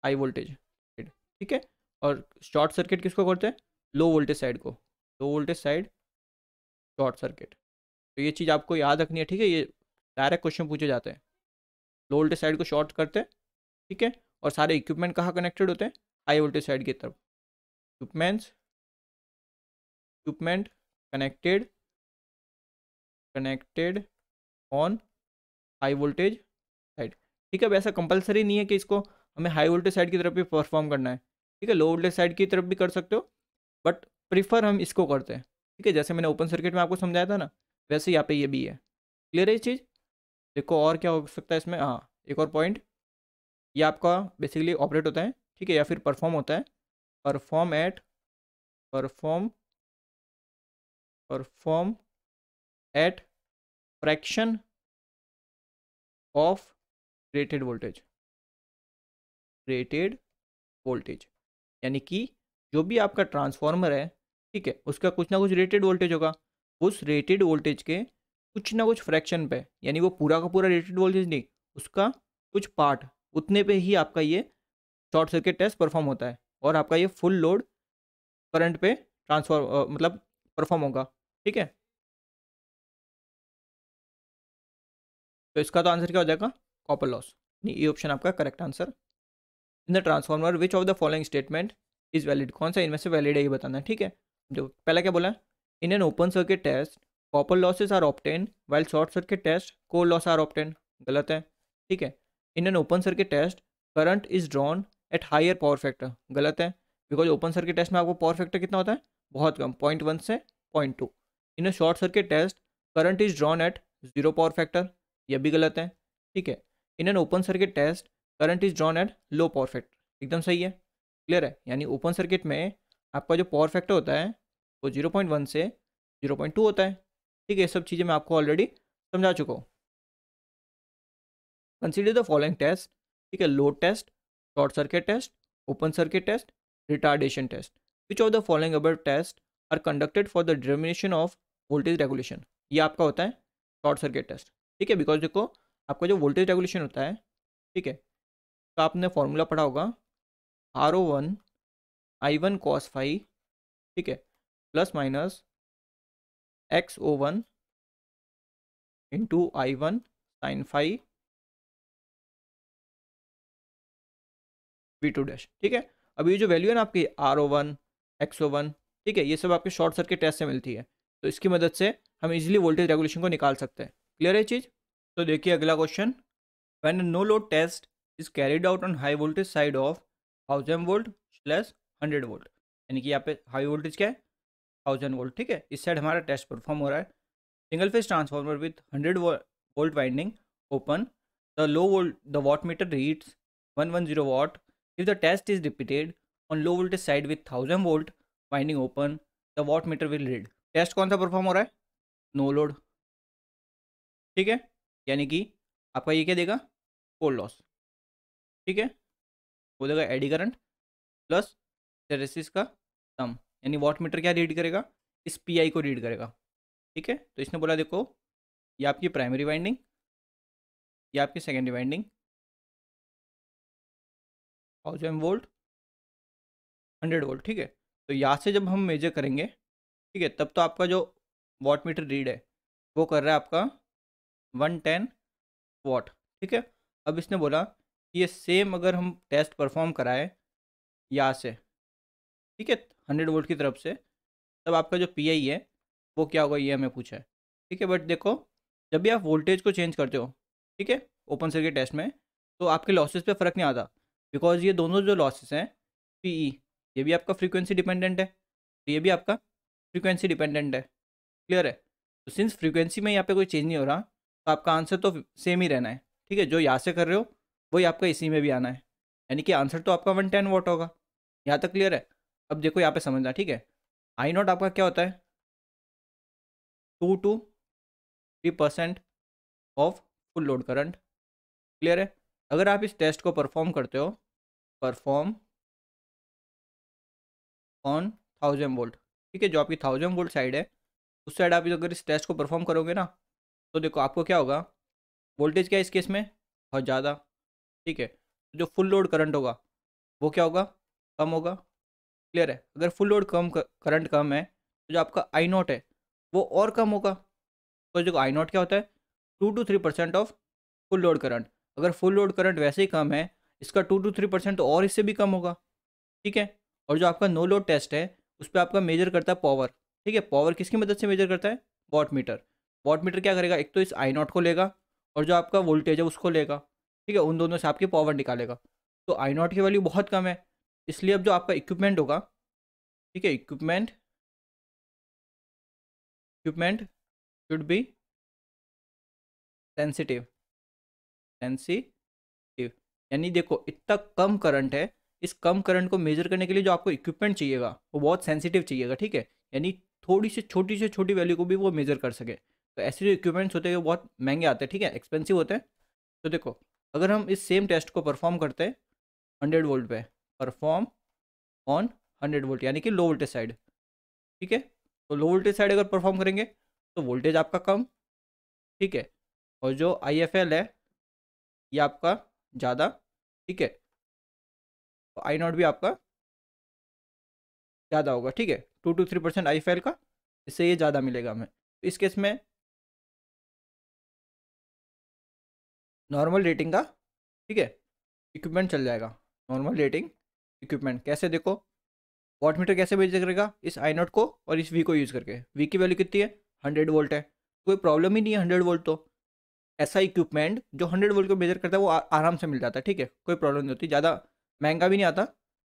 high voltage ठीक है और शॉर्ट सर्किट किसको करते हैं लो वोल्टेज साइड को low voltage side short circuit तो ये चीज़ आपको याद रखनी है ठीक है ये डायरेक्ट क्वेश्चन पूछे जाते हैं लो वोल्टेज साइड को शॉर्ट करते हैं ठीक है और सारे इक्विपमेंट कहाँ कनेक्टेड होते हैं हाई वोल्टेज साइड की तरफ equipments equipment connected connected on high voltage side ठीक है अब ऐसा कंपलसरी नहीं है कि इसको हमें हाई वोल्टेज साइड की तरफ भी परफॉर्म करना है ठीक है लो वोल्टेज साइड की तरफ भी कर सकते हो बट प्रीफर हम इसको करते हैं ठीक है जैसे मैंने ओपन सर्किट में आपको समझाया था ना वैसे यहाँ पे ये भी है क्लियर है ये चीज़ देखो और क्या हो सकता है इसमें हाँ एक और पॉइंट ये आपका बेसिकली ऑपरेट होता है ठीक है या फिर परफॉर्म होता है perform at perform perform at fraction of rated voltage rated voltage यानी कि जो भी आपका ट्रांसफार्मर है ठीक है उसका कुछ ना कुछ रेटेड वोल्टेज होगा उस रेटेड वोल्टेज के कुछ ना कुछ फ्रैक्शन पे यानी वो पूरा का पूरा रेटेड वोल्टेज नहीं उसका कुछ पार्ट उतने पे ही आपका ये शॉर्ट सर्किट टेस्ट परफॉर्म होता है और आपका ये फुल लोड करंट पे ट्रांसफॉर्म मतलब परफॉर्म होगा ठीक है तो इसका तो आंसर क्या हो जाएगा कॉपर लॉस ये ऑप्शन आपका correct answer in the transformer which of the following statement is valid कौन सा इनमें से वैलिड है ये बताना है ठीक है जो पहला क्या बोला है in an open circuit test copper losses are obtain while short circuit test core loss are obtain गलत है ठीक है in an open circuit test current is drawn at higher power factor गलत है बिकॉज ओपन सर्किट टेस्ट में आपको पावर फैक्टर कितना होता है बहुत कम पॉइंट वन से point two in a short circuit test current is drawn at zero power factor यह भी गलत है ठीक है in an open circuit test current is drawn at low power factor एकदम सही है क्लियर है यानी ओपन सर्किट में आपका जो पावर फैक्टर होता है वो जीरो पॉइंट वन से जीरो पॉइंट टू होता है ठीक है ये सब चीज़ें मैं आपको ऑलरेडी समझा चुका हूँ कंसिडर द फॉलोइंग टेस्ट ठीक है load test short circuit test open circuit test retardation test which of the following above test are conducted for the determination of voltage regulation ये आपका होता है शॉर्ट सर्किट टेस्ट ठीक है बिकॉज देखो आपका जो वोल्टेज रेगुलेशन होता है ठीक है तो आपने फॉर्मूला पढ़ा होगा R O one I one cos phi ठीक है plus minus X O one into I one sine phi V two dash ठीक है अब ये जो वैल्यू है ना आपकी R O one X O one ठीक है ये सब आपके शॉर्ट सर्किट टेस्ट से मिलती है तो इसकी मदद से हम इजीली वोल्टेज रेगुलेशन को निकाल सकते हैं क्लियर है चीज़ तो देखिए अगला question when no load test is carried out on high voltage side of thousand volt plus hundred volt यानी कि यहाँ पे हाई वोल्टेज क्या है थाउजेंड वोल्ट ठीक है इस साइड हमारा टेस्ट परफॉर्म हो रहा है single phase transformer with hundred volt winding open the low volt the watt meter reads one one zero watt If the test is repeated on low voltage side with 1000 volt winding open, the watt meter will read. Test कौन सा परफॉर्म हो रहा है नो लोड ठीक है यानी कि आपका ये क्या देगा कोल्ड लॉस ठीक है वो देगा एडी करंट प्लस टेरेसिस का सम यानी वॉट मीटर क्या रीड करेगा इस पीआई को रीड करेगा ठीक है तो इसने बोला देखो ये आपकी प्राइमरी वाइंडिंग ये आपकी secondary winding thousand volt hundred volt ठीक है तो यहाँ से जब हम मेजर करेंगे ठीक है तब तो आपका जो वाट मीटर रीड है वो कर रहा है आपका वन टेन वाट ठीक है अब इसने बोला ये सेम अगर हम टेस्ट परफॉर्म कराएं यहाँ से ठीक है हंड्रेड वोल्ट की तरफ से तब आपका जो पी आई है वो क्या होगा ये हमें पूछा है ठीक है बट देखो जब भी आप वोल्टेज को चेंज करते हो ठीक है ओपन सर्किट टेस्ट में तो आपके लॉसेस पे फ़र्क नहीं आता बिकॉज ये दोनों जो लॉसेस हैं पी ई e, ये भी आपका फ्रीक्वेंसी डिपेंडेंट है तो ये भी आपका फ्रीक्वेंसी डिपेंडेंट है क्लियर है तो सिंस फ्रीक्वेंसी में यहाँ पे कोई चेंज नहीं हो रहा तो आपका आंसर तो सेम ही रहना है ठीक है जो यहाँ से कर रहे हो वही आपका इसी में भी आना है यानी कि आंसर तो आपका वन टेन वॉट होगा यहाँ तक क्लियर है अब देखो यहाँ पे समझना ठीक है आई नॉट आपका क्या होता है two to three percent of full load current clear है अगर आप इस टेस्ट को परफॉर्म करते हो परफॉर्म ऑन थाउजेंड वोल्ट ठीक है जो आपकी थाउजेंड वोल्ट साइड है उस साइड आप अगर इस टेस्ट को परफॉर्म करोगे ना तो देखो आपको क्या होगा वोल्टेज क्या है इस केस में बहुत ज़्यादा ठीक है तो जो फुल लोड करंट होगा वो क्या होगा कम होगा क्लियर है अगर फुल लोड कम करंट कम है तो जो आपका आई नॉट है वो और कम होगा तो जो आई नॉट क्या होता है two to three percent of full load current अगर फुल लोड करंट वैसे ही कम है इसका टू टू थ्री परसेंट तो और इससे भी कम होगा ठीक है और जो आपका नो लोड टेस्ट है उस पर आपका मेजर करता है पावर ठीक है पावर किसकी मदद से मेजर करता है वॉट मीटर वॉट मीटर क्या करेगा एक तो इस आई नॉट को लेगा और जो आपका वोल्टेज है उसको लेगा ठीक है उन दोनों से आपकी पावर निकालेगा तो आई नॉट की वैल्यू बहुत कम है इसलिए अब जो आपका इक्विपमेंट होगा ठीक है equipment equipment should be sensitive sensitive यानी देखो इतना कम करंट है इस कम करंट को मेजर करने के लिए जो आपको इक्विपमेंट चाहिएगा वो बहुत सेंसिटिव चाहिएगा ठीक है यानी थोड़ी सी छोटी से छोटी वैल्यू को भी वो मेजर कर सके तो ऐसे जो इक्विपमेंट्स होते हैं वो बहुत महंगे आते हैं ठीक है एक्सपेंसिव होते हैं तो देखो अगर हम इस सेम टेस्ट को परफॉर्म करते हैं हंड्रेड वोल्ट पे परफॉर्म ऑन हंड्रेड वोल्ट यानी कि लो वोल्टेज साइड ठीक है तो लो वोल्टेज साइड अगर परफॉर्म करेंगे तो वोल्टेज आपका कम ठीक है और जो आई है ये आपका ज़्यादा ठीक है तो आई नॉट भी आपका ज़्यादा होगा ठीक है two to three percent I fail का इससे ये ज़्यादा मिलेगा हमें तो इस केस में नॉर्मल रेटिंग का ठीक है इक्विपमेंट चल जाएगा नॉर्मल रेटिंग इक्विपमेंट कैसे देखो वॉट मीटर कैसे भेज करेगा इस आई नॉट को और इस वी को यूज़ करके वी की वैल्यू कितनी है हंड्रेड वोल्ट है तो कोई प्रॉब्लम ही नहीं है हंड्रेड वोल्ट तो ऐसा इक्विपमेंट जो हंड्रेड वोल्ट को मेजर करता है वो आराम से मिल जाता है ठीक है कोई प्रॉब्लम नहीं होती ज़्यादा महंगा भी नहीं आता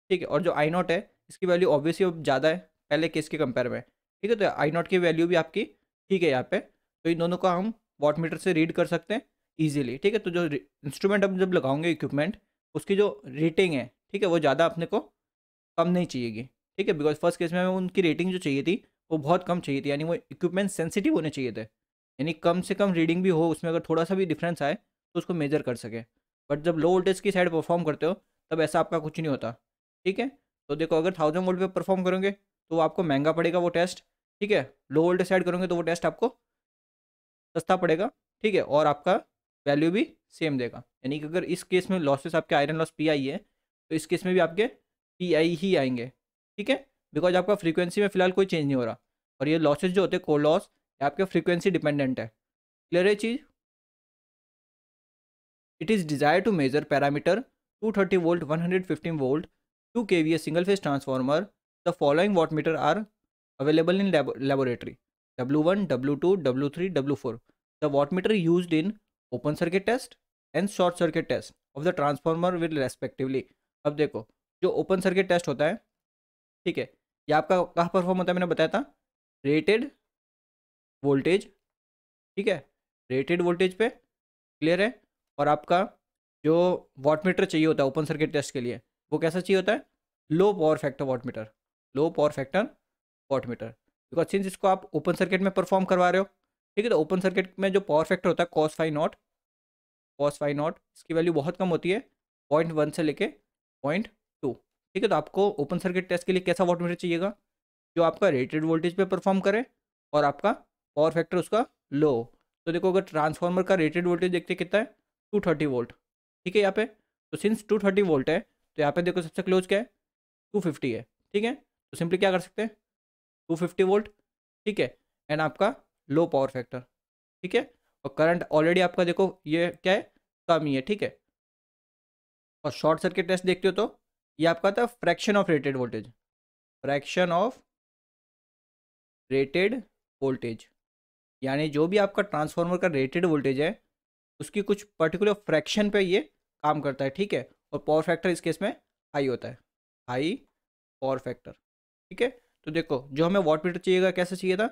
ठीक है और जो आई नॉट है इसकी वैल्यू ऑब्वियसली अब ज़्यादा है पहले केस के कंपेयर में ठीक है तो आई नॉट की वैल्यू भी आपकी ठीक है यहाँ पे तो इन दोनों का हम वॉट मीटर से रीड कर सकते हैं ईजिली ठीक है तो जो इंस्ट्रूमेंट हम जब लगाओगे इक्विपमेंट उसकी जो रेटिंग है ठीक है वो ज़्यादा अपने को कम नहीं चाहिएगी ठीक है बिकॉज फर्स्ट केस में उनकी रेटिंग जो चाहिए थी वो बहुत कम चाहिए थी यानी वो इक्विपमेंट सेंसिटिव होने चाहिए थे यानी कम से कम रीडिंग भी हो उसमें अगर थोड़ा सा भी डिफरेंस आए तो उसको मेजर कर सके बट जब लो वोल्टेज की साइड परफॉर्म करते हो तब ऐसा आपका कुछ नहीं होता ठीक है तो देखो अगर थाउजेंड वोल्ट पे परफॉर्म करोगे तो आपको महंगा पड़ेगा वो टेस्ट ठीक है लो वोल्टेज साइड करोगे तो वो टेस्ट आपको सस्ता पड़ेगा ठीक है और आपका वैल्यू भी सेम देगा यानी कि अगर इस केस में लॉसेस आपके आयरन लॉस पी आई है तो इस केस में भी आपके पी आई ही आएंगे ठीक है बिकॉज आपका फ्रीक्वेंसी में फिलहाल कोई चेंज नहीं हो रहा और ये लॉसेज जो होते हैं कोल लॉस आपके फ्रीक्वेंसी डिपेंडेंट है क्लियर है चीज it is desire to measure parameter 230 thirty volt one hundred fifteen volt two K V A single phase transformer the following watt meter are available in laboratory W one W two W three W four the watt meter use in open circuit test and short circuit test of the transformer with respectively अब देखो जो ओपन सर्किट टेस्ट होता है ठीक है यह आपका कहाँ परफॉर्म होता है मैंने बताया था रेटेड वोल्टेज ठीक है रेटेड वोल्टेज पे क्लियर है और आपका जो वाट मीटर चाहिए होता है ओपन सर्किट टेस्ट के लिए वो कैसा चाहिए होता है low power factor watt meter low power factor watt meter because since इसको आप ओपन सर्किट में परफॉर्म करवा रहे हो ठीक है तो ओपन सर्किट में जो पावर फैक्टर होता है cos phi nought cos phi nought इसकी वैल्यू बहुत कम होती है पॉइंट वन से लेके पॉइंट टू ठीक है तो आपको ओपन सर्किट टेस्ट के लिए कैसा वाट मीटर चाहिएगा जो आपका रेटेड वोल्टेज पर परफॉर्म करे और आपका पावर फैक्टर उसका लो तो देखो अगर ट्रांसफार्मर का रेटेड वोल्टेज देखते कितना है टू थर्टी वोल्ट ठीक है यहाँ पे तो सिंस टू थर्टी वोल्ट है तो यहाँ पे देखो सबसे क्लोज क्या है टू फिफ्टी है ठीक है तो सिंपली क्या कर सकते हैं टू फिफ्टी वोल्ट ठीक है एंड आपका लो पावर फैक्टर ठीक है और करंट ऑलरेडी आपका देखो ये क्या है कम ही है ठीक है और शॉर्ट सर्किट टेस्ट देखते हो तो ये आपका था fraction of rated voltage fraction of rated voltage यानी जो भी आपका ट्रांसफार्मर का रेटेड वोल्टेज है उसकी कुछ पर्टिकुलर फ्रैक्शन पे ये काम करता है ठीक है और पावर फैक्टर इस केस में हाई होता है हाई पावर फैक्टर ठीक है तो देखो जो हमें वाट मीटर चाहिएगा कैसे चाहिए था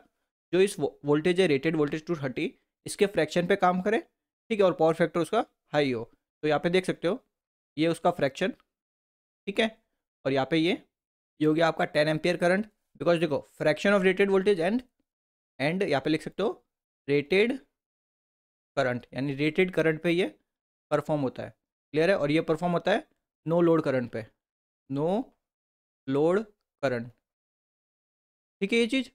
जो इस वोल्टेज है रेटेड वोल्टेज टू थर्टी इसके फ्रैक्शन पे काम करे ठीक है और पावर फैक्टर उसका हाई हो तो यहाँ पे देख सकते हो ये उसका फ्रैक्शन ठीक है और यहाँ पे ये ये हो गया आपका टेन एम्पियर करंट बिकॉज देखो fraction of rated voltage and and यहाँ पे लिख सकते हो रेटेड करंट यानी रेटेड करंट पे ये परफॉर्म होता है क्लियर है और ये परफॉर्म होता है नो लोड करंट पे नो लोड करंट ठीक है ये चीज़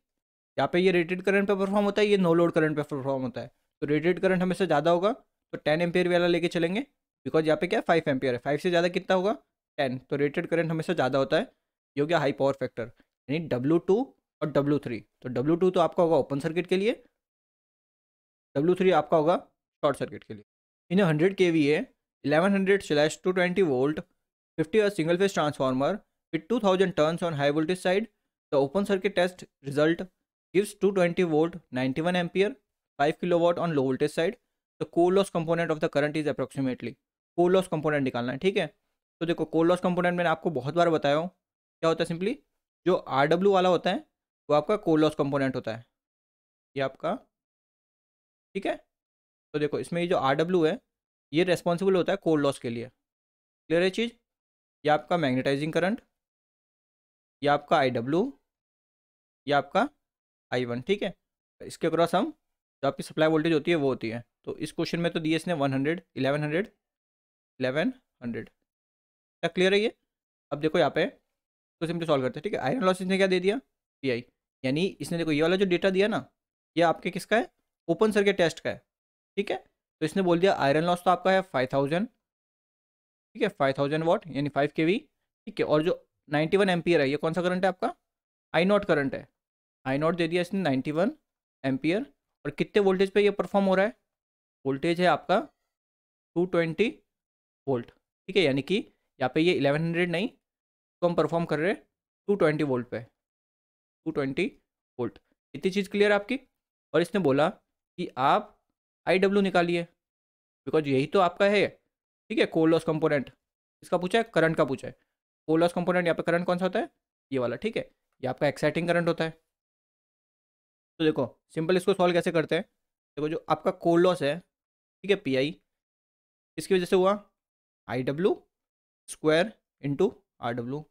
यहाँ पे ये रेटेड करंट पे परफॉर्म होता है ये नो लोड करंट पे परफॉर्म होता है तो रेटेड करंट हमेशा ज़्यादा होगा तो टेन एम्पियर वाला लेके चलेंगे बिकॉज यहाँ पे क्या है फाइव एम्पियर है फाइव से ज़्यादा कितना होगा टेन तो रेटेड करंट हमेशा ज़्यादा होता है ये हो गया हाई पावर फैक्टर यानी डब्ल्यू टू और डब्ल्यू थ्री तो डब्ल्यू टू तो आपका होगा ओपन सर्किट के लिए डब्ल्यू थ्री आपका होगा शॉर्ट सर्किट के लिए इन हंड्रेड के वी है eleven hundred slash two twenty volt fifty single phase transformer with two thousand turns on high voltage side the open circuit test result gives two twenty volt ninety one ampere five kilo watt on low voltage side the core loss component of the current is approximately core loss component निकालना है ठीक है तो देखो कोल लॉस कंपोनेंट मैंने आपको बहुत बार बताया हूँ क्या होता है सिंपली जो आर डब्ल्यू वाला होता है वो आपका लॉस कंपोनेंट होता है ये आपका ठीक है तो देखो इसमें ये जो आर डब्ल्यू है ये रेस्पॉन्सिबल होता है कोल लॉस के लिए क्लियर है चीज़ ये आपका मैग्नेटाइजिंग करंट ये आपका आई डब्ल्यू ये आपका आई वन ठीक है इसके अक्रॉस हम जो आपकी सप्लाई वोल्टेज होती है वो होती है तो इस क्वेश्चन में तो दिए इसने one hundred eleven hundred eleven hundred क्या क्लियर है ये अब देखो यहाँ पे तो सिंपली सॉल्व करते हैं ठीक है आयरन लॉस इसने क्या दे दिया पी आई यानी इसने देखो ये वाला जो डेटा दिया ना ये आपके किसका है ओपन सर्किट टेस्ट का है ठीक है तो इसने बोल दिया आयरन लॉस तो आपका है फाइव थाउजेंड ठीक है फाइव थाउजेंड वॉट यानी फाइव के वी ठीक है और जो नाइन्टी वन एम्पियर है ये कौन सा करंट है आपका आई नॉट करंट है आई नॉट दे दिया इसने नाइन्टी वन एम्पियर और कितने वोल्टेज पे ये परफॉर्म हो रहा है वोल्टेज है आपका टू ट्वेंटी वोल्ट ठीक है यानी कि यहाँ पे ये इलेवन हंड्रेड नहीं तो हम परफॉर्म कर रहे हैं टू ट्वेंटी वोल्ट पे टू ट्वेंटी वोल्ट इतनी चीज़ क्लियर आपकी और इसने बोला कि आप आई डब्ल्यू निकालिए बिकॉज यही तो आपका है ठीक है कोल लॉस कंपोनेंट इसका पूछा है करंट का पूछा है कोल लॉस कंपोनेंट यहाँ पे करंट कौन सा होता है ये वाला ठीक है ये आपका एक्साइटिंग करंट होता है तो देखो सिंपल इसको सॉल्व कैसे करते हैं देखो जो आपका कोल लॉस है ठीक है पी आई इसकी वजह से हुआ I W square into R W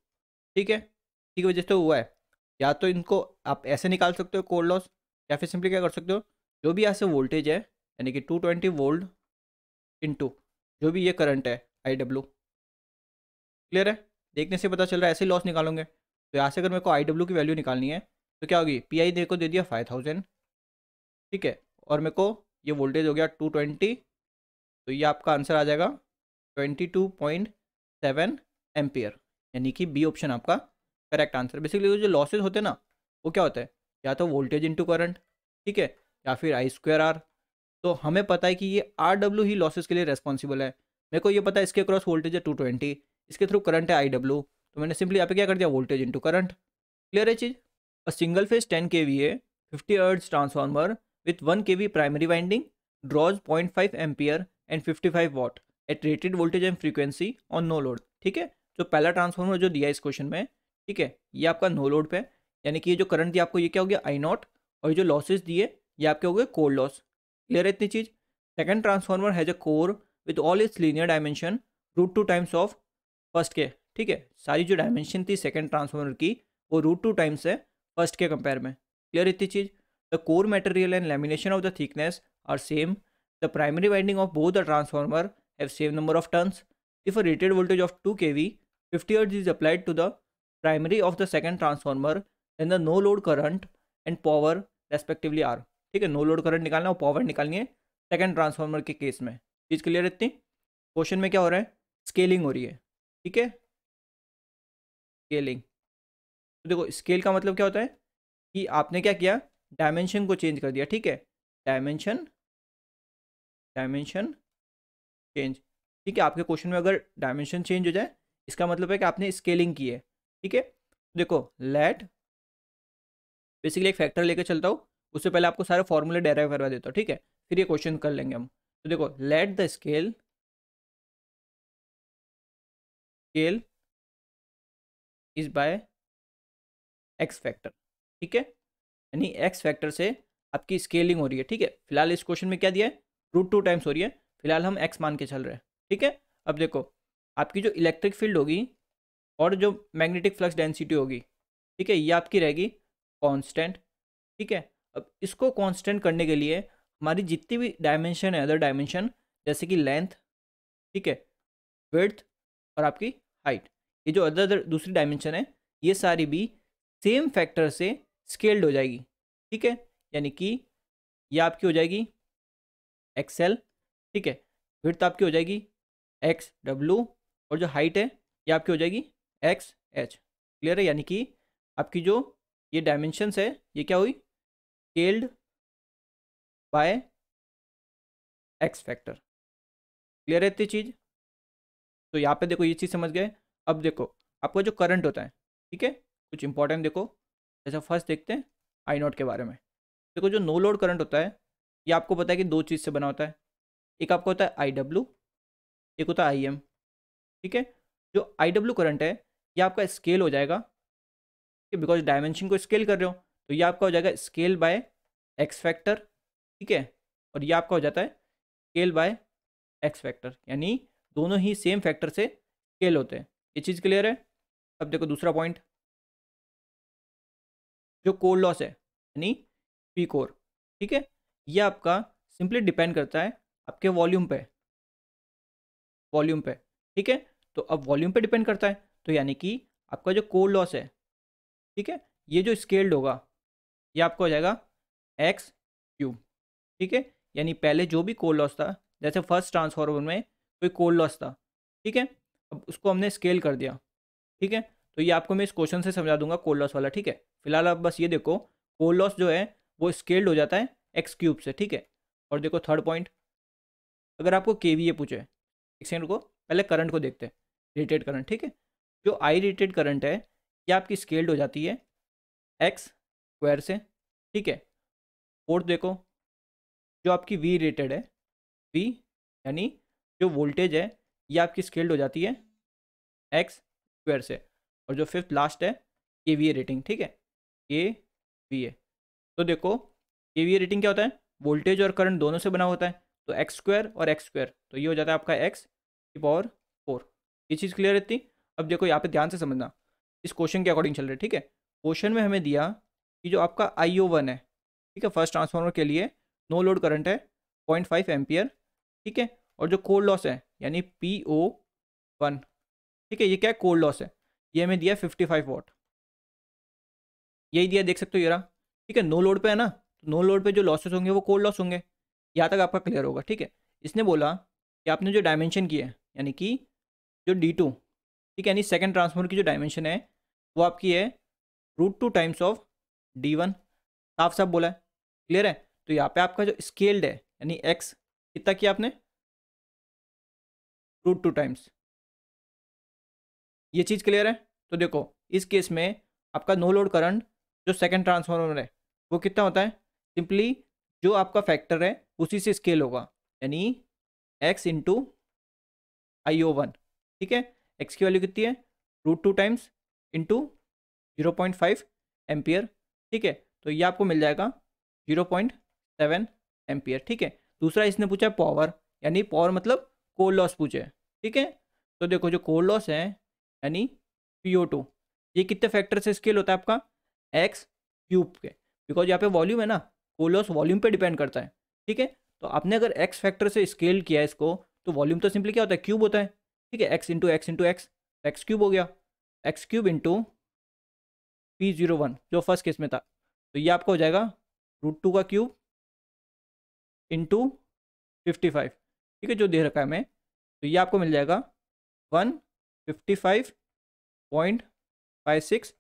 ठीक है ठीक है वजह से हुआ है या तो इनको आप ऐसे निकाल सकते हो कोल्ड लॉस या फिर सिंपली क्या कर सकते हो जो भी यहाँ से वोल्टेज है यानी कि टू ट्वेंटी वोल्ट इंटू जो भी ये करंट है आई डब्ल्यू क्लियर है देखने से पता चल रहा है ऐसे ही लॉस निकालोगे तो यहाँ से अगर मेरे को आई डब्ल्यू की वैल्यू निकालनी है तो क्या होगी पी आई मेरे को दे दिया फाइव थाउजेंड ठीक है और मेरे को ये वोल्टेज हो गया टू ट्वेंटी तो ये आपका आंसर आ जाएगा twenty two point seven ampere यानी कि बी ऑप्शन आपका करेक्ट आंसर बेसिकली जो लॉसेज होते हैं ना वो क्या होता है या तो वोल्टेज इंटू करंट ठीक है या फिर आई स्क्वेयर आर तो हमें पता है कि ये आर डब्ल्यू ही लॉसेज के लिए रेस्पॉन्सिबल है मेरे को ये पता है इसके क्रॉस वोल्टेज है टू ट्वेंटी इसके थ्रू करंट है आई डब्ल्यू तो मैंने सिंपली यहाँ पे क्या कर दिया वोल्टेज इंटू करंट क्लियर है चीज़ a single phase ten K V A fifty hertz transformer with one K V primary winding draws point five ampere and fifty five watt at rated voltage and frequency on no load ठीक है जो पहला ट्रांसफार्मर जो दिया इस क्वेश्चन में ठीक है ये आपका नो लोड पे यानी कि ये जो करंट दिया आपको ये क्या हो गया आई नॉट और ये जो लॉसेज दिए ये आपके हो गए कोर लॉस क्लियर है इतनी चीज़ second transformer has a core with all its linear dimension root two times of first के ठीक है सारी जो डायमेंशन थी सेकेंड ट्रांसफार्मर की वो रूट टू टाइम्स है फर्स्ट के कंपेयर में क्लियर इतनी चीज़ the core material and lamination of the thickness are same the primary winding of both the transformer have same number of turns if a rated voltage of two K V fifty hertz is applied to the primary of the second transformer and the no load current and power respectively are ठीक है नो लोड करंट निकालना और पावर निकालनी है सेकेंड ट्रांसफार्मर के केस में चीज़ क्लियर इतनी क्वेश्चन में क्या हो रहा है स्केलिंग हो रही है ठीक है स्केलिंग तो देखो स्केल का मतलब क्या होता है कि आपने क्या किया डायमेंशन को चेंज कर दिया ठीक है डायमेंशन डायमेंशन चेंज ठीक है आपके क्वेश्चन में अगर डायमेंशन चेंज हो जाए इसका मतलब है कि आपने स्केलिंग की है ठीक है देखो लेट बेसिकली एक फैक्टर लेके चलता हूँ उससे पहले आपको सारे फॉर्मूले डेराइव करवा देता हूँ ठीक है फिर ये क्वेश्चन कर लेंगे हम तो देखो let the scale scale is by X factor ठीक है यानी एक्स फैक्टर से आपकी स्केलिंग हो रही है ठीक है फिलहाल इस क्वेश्चन में क्या दिया है रूट टू टाइम्स हो रही है फिलहाल हम एक्स मान के चल रहे हैं ठीक है अब देखो आपकी जो इलेक्ट्रिक फील्ड होगी और जो मैग्नेटिक फ्लक्स डेंसिटी होगी ठीक है ये आपकी रहेगी कांस्टेंट ठीक है अब इसको कांस्टेंट करने के लिए हमारी जितनी भी डायमेंशन है अदर डायमेंशन जैसे कि लेंथ ठीक है वर्थ और आपकी हाइट ये जो अदर अदर दूसरी डायमेंशन है ये सारी भी सेम फैक्टर से स्केल्ड हो जाएगी ठीक है यानी कि ये आपकी हो जाएगी एक्सेल ठीक है वर्थ आपकी हो जाएगी एक्स डब्लू और जो हाइट है ये आपकी हो जाएगी एक्स एच क्लियर है यानी कि आपकी जो ये डायमेंशंस है ये क्या हुई scaled by X factor clear है इतनी चीज़ तो यहाँ पे देखो ये चीज़ समझ गए अब देखो आपका जो करंट होता है ठीक है कुछ इंपॉर्टेंट देखो जैसा फर्स्ट देखते हैं आई नॉट के बारे में देखो जो नो लोड करंट होता है ये आपको पता है कि दो चीज़ से बना होता है एक आपका होता है आई डब्ल्यू एक होता है आई एम ठीक है जो आई डब्ल्यू करंट है ये आपका स्केल हो जाएगा बिकॉज डायमेंशन को स्केल कर रहे हो तो ये आपका हो जाएगा स्केल बाय एक्स फैक्टर ठीक है और ये आपका हो जाता है स्केल बाय एक्स फैक्टर यानी दोनों ही सेम फैक्टर से स्केल होते हैं ये चीज़ क्लियर है अब देखो दूसरा पॉइंट जो कोर लॉस है यानी पी कोर ठीक है ये आपका सिंपली डिपेंड करता है आपके वॉल्यूम पे वॉल्यूम पे ठीक है तो अब वॉल्यूम पे डिपेंड करता है तो यानी कि आपका जो कोर लॉस है ठीक है ये जो स्केल्ड होगा ये आपका हो जाएगा एक्स क्यूब ठीक है यानी पहले जो भी कोर लॉस था जैसे फर्स्ट ट्रांसफॉर्मर में कोई कोर लॉस था ठीक है अब उसको हमने स्केल कर दिया ठीक है तो ये आपको मैं इस क्वेश्चन से समझा दूंगा कोर लॉस वाला ठीक है फिलहाल आप बस ये देखो कोर लॉस जो है वो स्केल्ड हो जाता है एक्स क्यूब से ठीक है और देखो थर्ड पॉइंट अगर आपको के वी ए पूछे एक सेकेंड को पहले करंट को देखते हैं रेटेड करंट ठीक है जो आई रेटेड करंट है ये आपकी स्केल्ड हो जाती है एक्स स्क्वायर से ठीक है फोर्थ देखो जो आपकी वी रेटेड है वी यानी जो वोल्टेज है ये आपकी स्केल्ड हो जाती है एक्स स्क्वायर से और जो फिफ्थ लास्ट है के वी रेटिंग ठीक है के वी ए तो देखो के वी रेटिंग क्या होता है वोल्टेज और करंट दोनों से बना होता है तो एक्स स्क्वायर और एक्स स्क्वायर तो ये हो जाता है आपका एक्स की पावर ये चीज़ क्लियर रहती अब देखो यहाँ पे ध्यान से समझना इस क्वेश्चन के अकॉर्डिंग चल रहा है ठीक है क्वेश्चन में हमें दिया कि जो आपका आई ओ वन है ठीक है फर्स्ट ट्रांसफार्मर के लिए नो लोड करंट है पॉइंट फाइव एम्पियर ठीक है और जो कोल्ड लॉस है यानी पी ओ वन ठीक है ये क्या है कोल्ड लॉस है ये हमें दिया फिफ्टी फाइव वॉट यही दिया देख सकते हो यार ठीक है नो लोड पे है ना तो नो लोड पे जो लॉसेस होंगे वो कोल्ड लॉस होंगे यहाँ तक आपका क्लियर होगा ठीक है इसने बोला कि आपने जो डायमेंशन किया है यानी कि जो डी टू ठीक है यानी सेकेंड ट्रांसफॉर्मर की जो डायमेंशन है वो आपकी है root two times of D one साफ साफ बोला है क्लियर है तो यहाँ पे आपका जो स्केल्ड है यानी एक्स कितना किया आपने रूट टू टाइम्स ये चीज़ क्लियर है तो देखो इस केस में आपका नो लोड करंट जो सेकेंड ट्रांसफॉर्मर है वो कितना होता है सिंपली जो आपका फैक्टर है उसी से स्केल होगा यानी X into I O one ठीक है एक्स की वैल्यू कितनी है root two times into zero point five ampere ठीक है तो ये आपको मिल जाएगा जीरो पॉइंट सेवन एम्पियर ठीक है दूसरा इसने पूछा है पावर यानी पावर मतलब कोल लॉस पूछे ठीक है तो देखो जो कोल लॉस है यानी पी टू ये कितने फैक्टर से स्केल होता है आपका एक्स क्यूब के बिकॉज यहाँ पे वॉल्यूम है ना कोल लॉस वॉल्यूम पे डिपेंड करता है ठीक है तो आपने अगर एक्स फैक्टर से स्केल किया इसको तो वॉल्यूम तो सिंपली क्या होता है क्यूब होता है ठीक है X into X into X X cube हो गया X cube into P zero one जो फर्स्ट केस में था तो ये आपका हो जाएगा रूट टू का क्यूब इंटू फिफ्टी फाइव ठीक है जो दे रखा है मैं तो ये आपको मिल जाएगा one fifty five point five six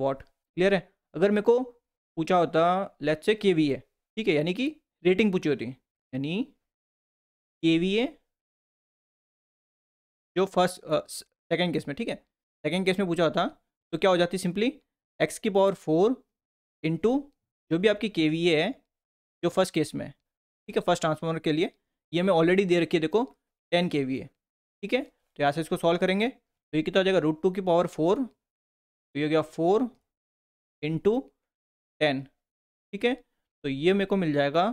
watt clear है अगर मेरे को पूछा होता लेट्स से के वी है ठीक है यानी कि रेटिंग पूछी होती यानी के वी है जो फर्स्ट सेकेंड केस में ठीक है सेकेंड केस में पूछा था तो क्या हो जाती सिंपली एक्स की पावर फोर इंटू जो भी आपकी के है जो फर्स्ट केस में है ठीक है फर्स्ट ट्रांसफॉर्मर के लिए ये मैं ऑलरेडी दे रखी है देखो टेन के है ठीक है तो यहाँ से इसको सॉल्व करेंगे तो ये कितना हो जाएगा रूट टू की पावर फोर तो ये हो गया फोर इंटू टेन ठीक है तो ये मेरे को मिल जाएगा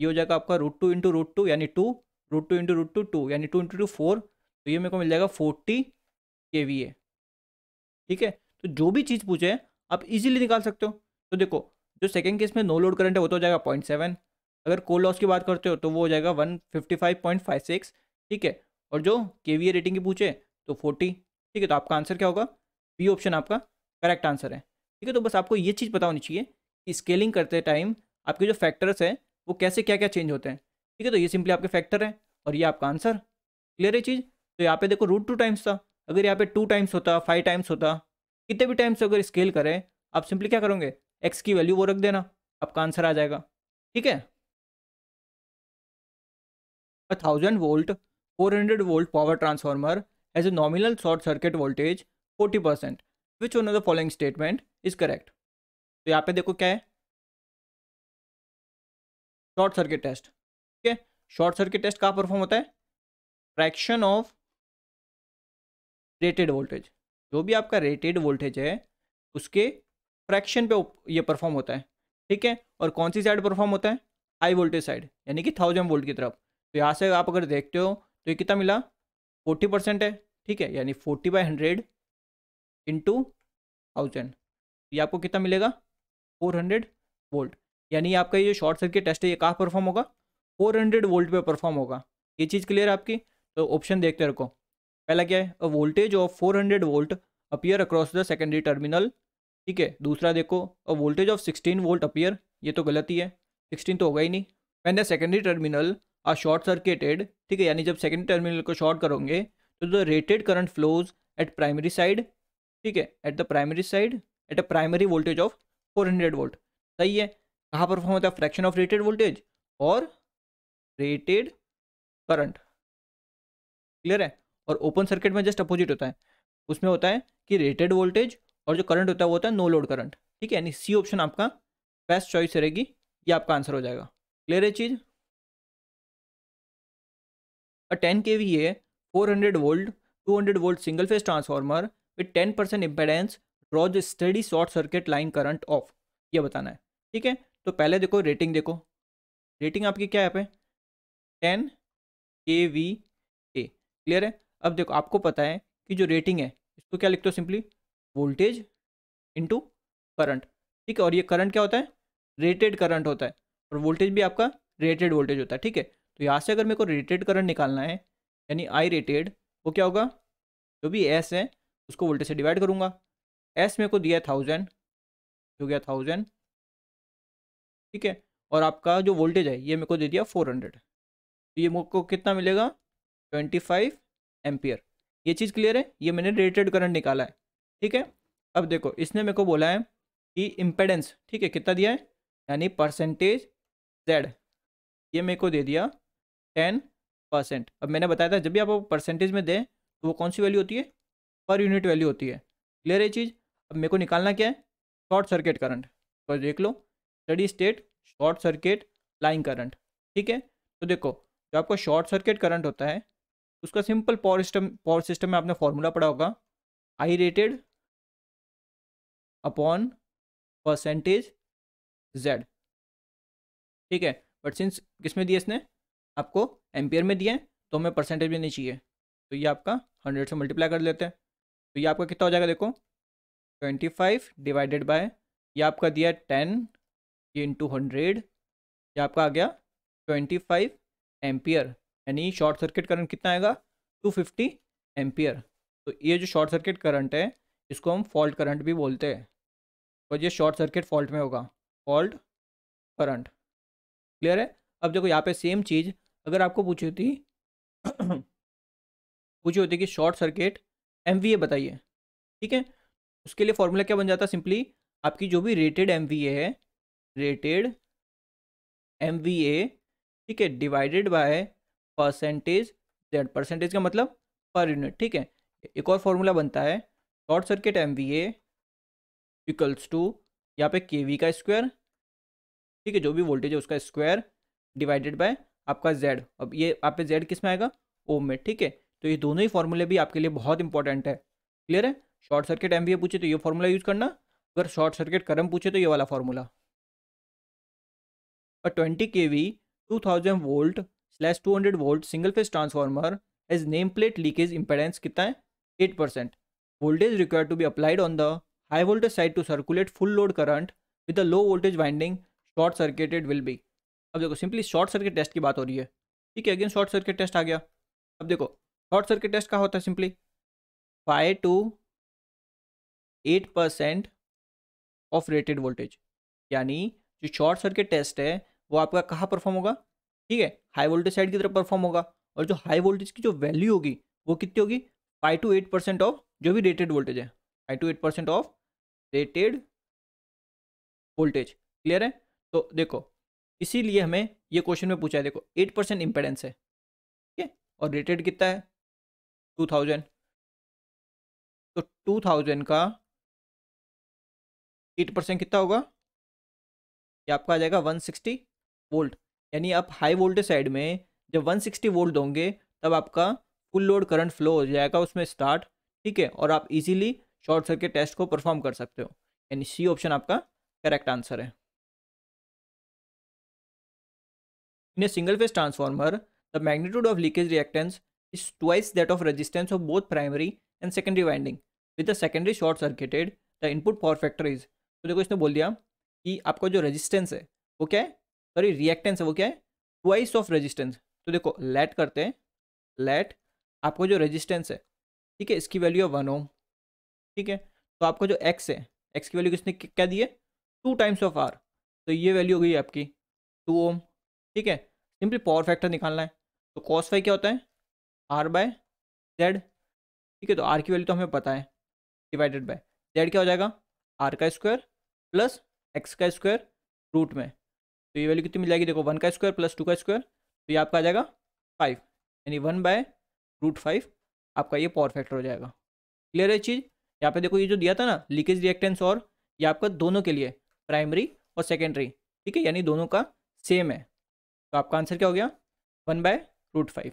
ये हो जाएगा आपका root two into root two यानी two root two into root two two यानी टू इंटू टू फोर तो ये मेरे को मिल जाएगा फोर्टी के वी ए ठीक है तो जो भी चीज़ पूछे आप इजीली निकाल सकते हो तो देखो जो सेकेंड केस में नो लोड करंट है वो तो हो जाएगा पॉइंट सेवन अगर कोल लॉस की बात करते हो तो वो हो जाएगा one fifty five point five six ठीक है और जो के वी ए रेटिंग की पूछे तो फोर्टी ठीक है तो आपका आंसर क्या होगा बी ऑप्शन आपका करेक्ट आंसर है ठीक है तो बस आपको ये चीज़ पता होनी चाहिए कि स्केलिंग करते टाइम आपके जो फैक्टर्स हैं वो कैसे क्या क्या चेंज होते हैं ठीक है तो ये सिंपली आपके फैक्टर हैं और ये आपका आंसर क्लियर है चीज़ तो यहाँ पे देखो रूट टू टाइम्स था अगर यहाँ पे टू टाइम्स होता फाइव टाइम्स होता कितने भी टाइम्स अगर स्केल करें आप सिंपली क्या करोगे एक्स की वैल्यू वो रख देना आपका आंसर आ जाएगा ठीक है a thousand volt four hundred volt power transformer has a nominal short circuit voltage forty percent which one of the following statement is correct तो यहाँ पे देखो क्या है शॉर्ट सर्किट टेस्ट ठीक है शॉर्ट सर्किट टेस्ट कहाँ परफॉर्म होता है फ्रैक्शन ऑफ रेटेड वोल्टेज जो भी आपका रेटेड वोल्टेज है उसके फ्रैक्शन पे ये परफॉर्म होता है ठीक है और कौन सी साइड परफॉर्म होता है हाई वोल्टेज साइड यानी कि थाउजेंड वोल्ट की तरफ तो यहाँ से आप अगर देखते हो तो ये कितना मिला फोर्टी परसेंट है ठीक है यानी forty by hundred into thousand ये आपको कितना मिलेगा फोर हंड्रेड वोल्ट यानी आपका ये जो शॉर्ट सर्किट टेस्ट है ये कहाँ परफॉर्म होगा फोर हंड्रेड वोल्ट पे परफॉर्म होगा ये चीज़ क्लियर है आपकी तो ऑप्शन देखते रखो पहला क्या है voltage of four hundred volt appear across the secondary terminal ठीक है दूसरा देखो a voltage of sixteen volt appear ये तो गलत ही है सिक्सटीन तो होगा ही नहीं when the secondary terminal are short circuited ठीक है यानी जब सेकेंडरी टर्मिनल को शॉर्ट करोगे तो the rated current flows at primary side ठीक है at the primary side at a primary voltage of hundred volt सही है कहाँ पर फॉर्म होता है फ्रैक्शन ऑफ रेटेड वोल्टेज और रेटेड करंट क्लियर है और ओपन सर्किट में जस्ट अपोजिट होता है उसमें होता है कि रेटेड वोल्टेज और जो करंट होता है वो होता है नो लोड करंट ठीक है यानी सी ऑप्शन आपका बेस्ट चॉइस रहेगी ये आपका आंसर हो जाएगा क्लियर है चीज़ a ten K V A four hundred volt two hundred volt single phase transformer with ten percent impedance draws steady short circuit line current of ये बताना है ठीक है तो पहले देखो रेटिंग देखो रेटिंग आपकी क्या है पे टेन के वी ए क्लियर है अब देखो आपको पता है कि जो रेटिंग है इसको क्या लिखते हो सिंपली वोल्टेज इंटू करंट ठीक है और ये करंट क्या होता है रेटेड करंट होता है और वोल्टेज भी आपका रेटेड वोल्टेज होता है ठीक है तो यहाँ से अगर मेरे को रेटेड करंट निकालना है यानी आई रेटेड वो क्या होगा जो भी एस है उसको वोल्टेज से डिवाइड करूँगा एस मेरे को दिया है थाउजेंड हो गया थाउजेंड ठीक है और आपका जो वोल्टेज है ये मेरे को दे दिया फोर हंड्रेड तो ये मेरे को कितना मिलेगा ट्वेंटी फाइव एम्पियर ये चीज़ क्लियर है ये मैंने रेटेड करंट निकाला है ठीक है अब देखो इसने मेरे को बोला है कि इम्पेडेंस ठीक है कितना दिया है यानी परसेंटेज जेड ये मेरे को दे दिया टेन परसेंट अब मैंने बताया था जब भी आप परसेंटेज में दें तो वो कौन सी वैल्यू होती है पर यूनिट वैल्यू होती है क्लियर है चीज़ अब मेरे को निकालना क्या है शॉर्ट सर्किट करंट तो देख लो steady state short circuit line current ठीक है तो देखो जो आपको शॉर्ट सर्किट करंट होता है उसका simple power system power system में आपने फॉर्मूला पढ़ा होगा I rated upon percentage Z ठीक है बट सिंस किस में दिए इसने आपको एम्पियर में दिए तो हमें परसेंटेज भी नहीं चाहिए तो ये आपका हंड्रेड से मल्टीप्लाई कर लेते हैं तो ये आपका कितना हो जाएगा देखो ट्वेंटी फाइव डिवाइडेड बाय ये आपका दिया टेन ये इंटू हंड्रेड ये आपका आ गया ट्वेंटी फाइव एम्पियर यानी शॉर्ट सर्किट करंट कितना आएगा 250 फिफ्टी तो ये जो शॉर्ट सर्किट करंट है इसको हम फॉल्ट करंट भी बोलते हैं और ये शॉर्ट सर्किट फॉल्ट में होगा फॉल्ट करंट क्लियर है अब देखो यहाँ पे सेम चीज़ अगर आपको पूछी होती *clears throat* पूछी होती कि शॉर्ट सर्किट एम बताइए ठीक है उसके लिए फॉर्मूला क्या बन जाता है सिंपली आपकी जो भी रेटेड एम है रेटेड एम ठीक है divided by percentage Z percentage का मतलब पर यूनिट ठीक है एक और फॉर्मूला बनता है short circuit M V equals to यहाँ पे के वी का स्क्वायर ठीक है जो भी वोल्टेज है उसका स्क्वायर डिवाइडेड बाय आपका जेड अब ये आप पे जेड किस में आएगा ओम में ठीक है तो ये दोनों ही फॉर्मूले भी आपके लिए बहुत इंपॉर्टेंट है क्लियर है शॉर्ट सर्किट एम पूछे तो ये फॉर्मूला यूज करना अगर शॉर्ट सर्किट करम पूछे तो ये वाला फॉर्मूला और twenty K V two thousand volt slash two hundred volt single phase transformer has name plate leakage impedance कितना है eight percent voltage require to be applied on the high voltage side to circulate full load current with a low voltage winding short circuited will be अब देखो सिंपली शॉर्ट सर्किट टेस्ट की बात हो रही है ठीक है अगेन शॉर्ट सर्किट टेस्ट आ गया अब देखो शॉर्ट सर्किट टेस्ट का होता है simply five to eight percent of rated voltage यानी जो शॉर्ट सर्किट टेस्ट है वो आपका कहाँ परफॉर्म होगा ठीक है हाई वोल्टेज साइड की तरफ परफॉर्म होगा और जो हाई वोल्टेज की जो वैल्यू होगी वो कितनी होगी five to eight percent of जो भी रेटेड वोल्टेज है five to eight percent of rated voltage clear है तो देखो इसीलिए हमें ये क्वेश्चन में पूछा है देखो एट परसेंट इम्पेडेंस है ठीक है और रेटेड कितना है टू थाउजेंड तो टू थाउजेंड का एट परसेंट कितना होगा ये आपका आ जाएगा वन सिक्सटी वोल्ट यानी आप हाई वोल्टेज साइड में जब 160 वोल्ट दोगे तब आपका फुल लोड करंट फ्लो हो जाएगा उसमें स्टार्ट ठीक है और आप इजीली शॉर्ट सर्किट टेस्ट को परफॉर्म कर सकते हो यानी सी ऑप्शन आपका करेक्ट आंसर है in a single phase transformer the magnitude of leakage reactance is twice that of resistance of both primary and secondary winding with the secondary short circuited the input power factor is तो देखो इसने बोल दिया कि आपका जो रजिस्टेंस है वो क्या है सॉरी रिएक्टेंस है वो क्या है ट्वाइस ऑफ रेजिस्टेंस तो देखो लेट करते हैं लेट आपको जो रेजिस्टेंस है ठीक है इसकी वैल्यू है वन ओम ठीक है तो आपको जो एक्स है एक्स की वैल्यू किसने क्या दी है टू टाइम्स ऑफ आर तो ये वैल्यू हो गई आपकी टू ओम ठीक है सिंपली पावर फैक्टर निकालना है तो कॉस फाइव क्या होता है आर बाय जेड ठीक है तो आर की वैल्यू तो हमें पता है डिवाइडेड बाय जेड क्या हो जाएगा आर का स्क्वायर प्लस एक्स का स्क्वायर रूट में तो ये वैल्यू कितनी मिल जाएगी देखो वन का स्क्वायर प्लस टू का स्क्वायर तो ये आपका आ जाएगा फाइव यानी वन बाय रूट फाइव आपका ये पावर फैक्टर हो जाएगा क्लियर है चीज़ यहाँ पे देखो ये जो दिया था ना लीकेज रिएक्टेंस और ये आपका दोनों के लिए प्राइमरी और सेकेंडरी ठीक है यानी दोनों का सेम है तो आपका आंसर क्या हो गया one by root five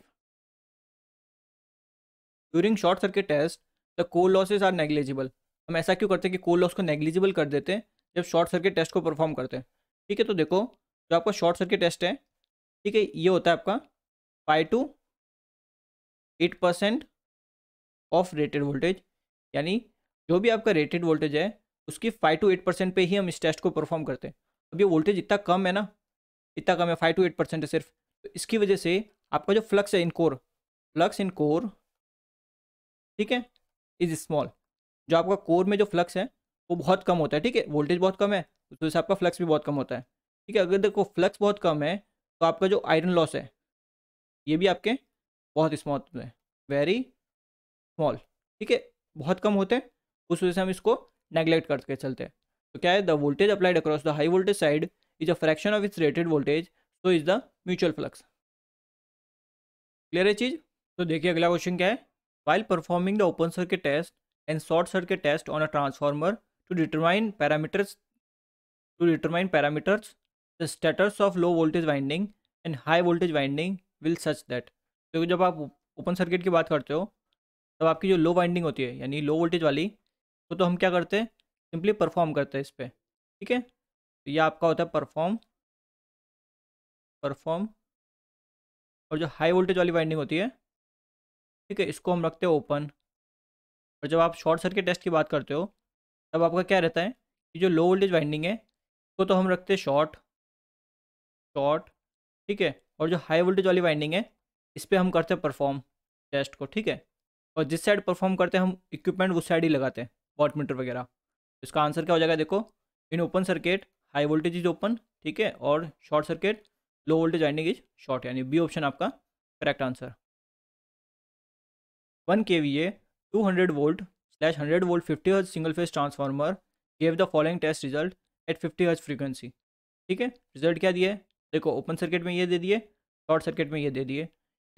during short circuit test the core losses are negligible हम ऐसा क्यों करते हैं कि कोल लॉस को नेग्लिजिबल कर देते हैं जब शॉर्ट सर्किट टेस्ट को परफॉर्म करते हैं ठीक है तो देखो जो आपका शॉर्ट सर्किट टेस्ट है ठीक है ये होता है आपका five to eight percent of rated voltage यानी जो भी आपका रेटेड वोल्टेज है उसकी फाइव टू एट परसेंट पर ही हम इस टेस्ट को परफॉर्म करते हैं अब ये वोल्टेज इतना कम है ना इतना कम है फाइव टू एट परसेंट है सिर्फ तो इसकी वजह से आपका जो फ्लक्स है in core flux in core ठीक है इज स्मॉल जो आपका कोर में जो फ्लक्स है वो बहुत कम होता है ठीक है वोल्टेज बहुत कम है उस वजह से आपका फ्लक्स भी बहुत कम होता है ठीक है अगर देखो फ्लक्स बहुत कम है तो आपका जो आयरन लॉस है ये भी आपके बहुत स्मॉल है वेरी स्मॉल ठीक है बहुत कम होते हैं उस वजह से हम इसको नेग्लेक्ट करके चलते हैं तो क्या है the voltage applied across the high voltage side is a fraction of its rated voltage so is the mutual flux clear है चीज़ तो देखिए अगला क्वेश्चन क्या है while performing the open circuit test and short circuit test on a transformer to determine parameters to determine parameters the status of low voltage winding and high voltage winding will such that क्योंकि जब आप ओपन सर्किट की बात करते हो तब आपकी जो लो वाइंडिंग होती है यानी लो वोल्टेज वाली तो, तो हम क्या करते हैं सिंपली परफॉर्म करते हैं इस पर ठीक है तो ये आपका होता है परफॉर्म परफॉर्म और जो हाई वोल्टेज वाली वाइंडिंग होती है ठीक है इसको हम रखते हैं ओपन और जब आप शॉर्ट सर्किट टेस्ट की बात करते हो तब आपका क्या रहता है कि जो लो वोल्टेज वाइंडिंग है उसको तो हम रखते हैं शॉर्ट शॉर्ट ठीक है और जो हाई वोल्टेज वाली वाइंडिंग है इस पर हम करते हैं परफॉर्म टेस्ट को ठीक है और जिस साइड परफॉर्म करते हैं हम इक्विपमेंट उस साइड ही लगाते हैं वॉट मीटर वगैरह तो इसका आंसर क्या हो जाएगा देखो in open circuit high voltage is open ठीक है और short circuit low voltage winding is short यानी बी ऑप्शन आपका correct answer one K V A two hundred volt slash hundred volt fifty hertz single phase transformer gave the following test result at fifty hertz frequency ठीक है रिजल्ट क्या दिया है देखो ओपन सर्किट में ये दे दिए शॉर्ट सर्किट में ये दे दिए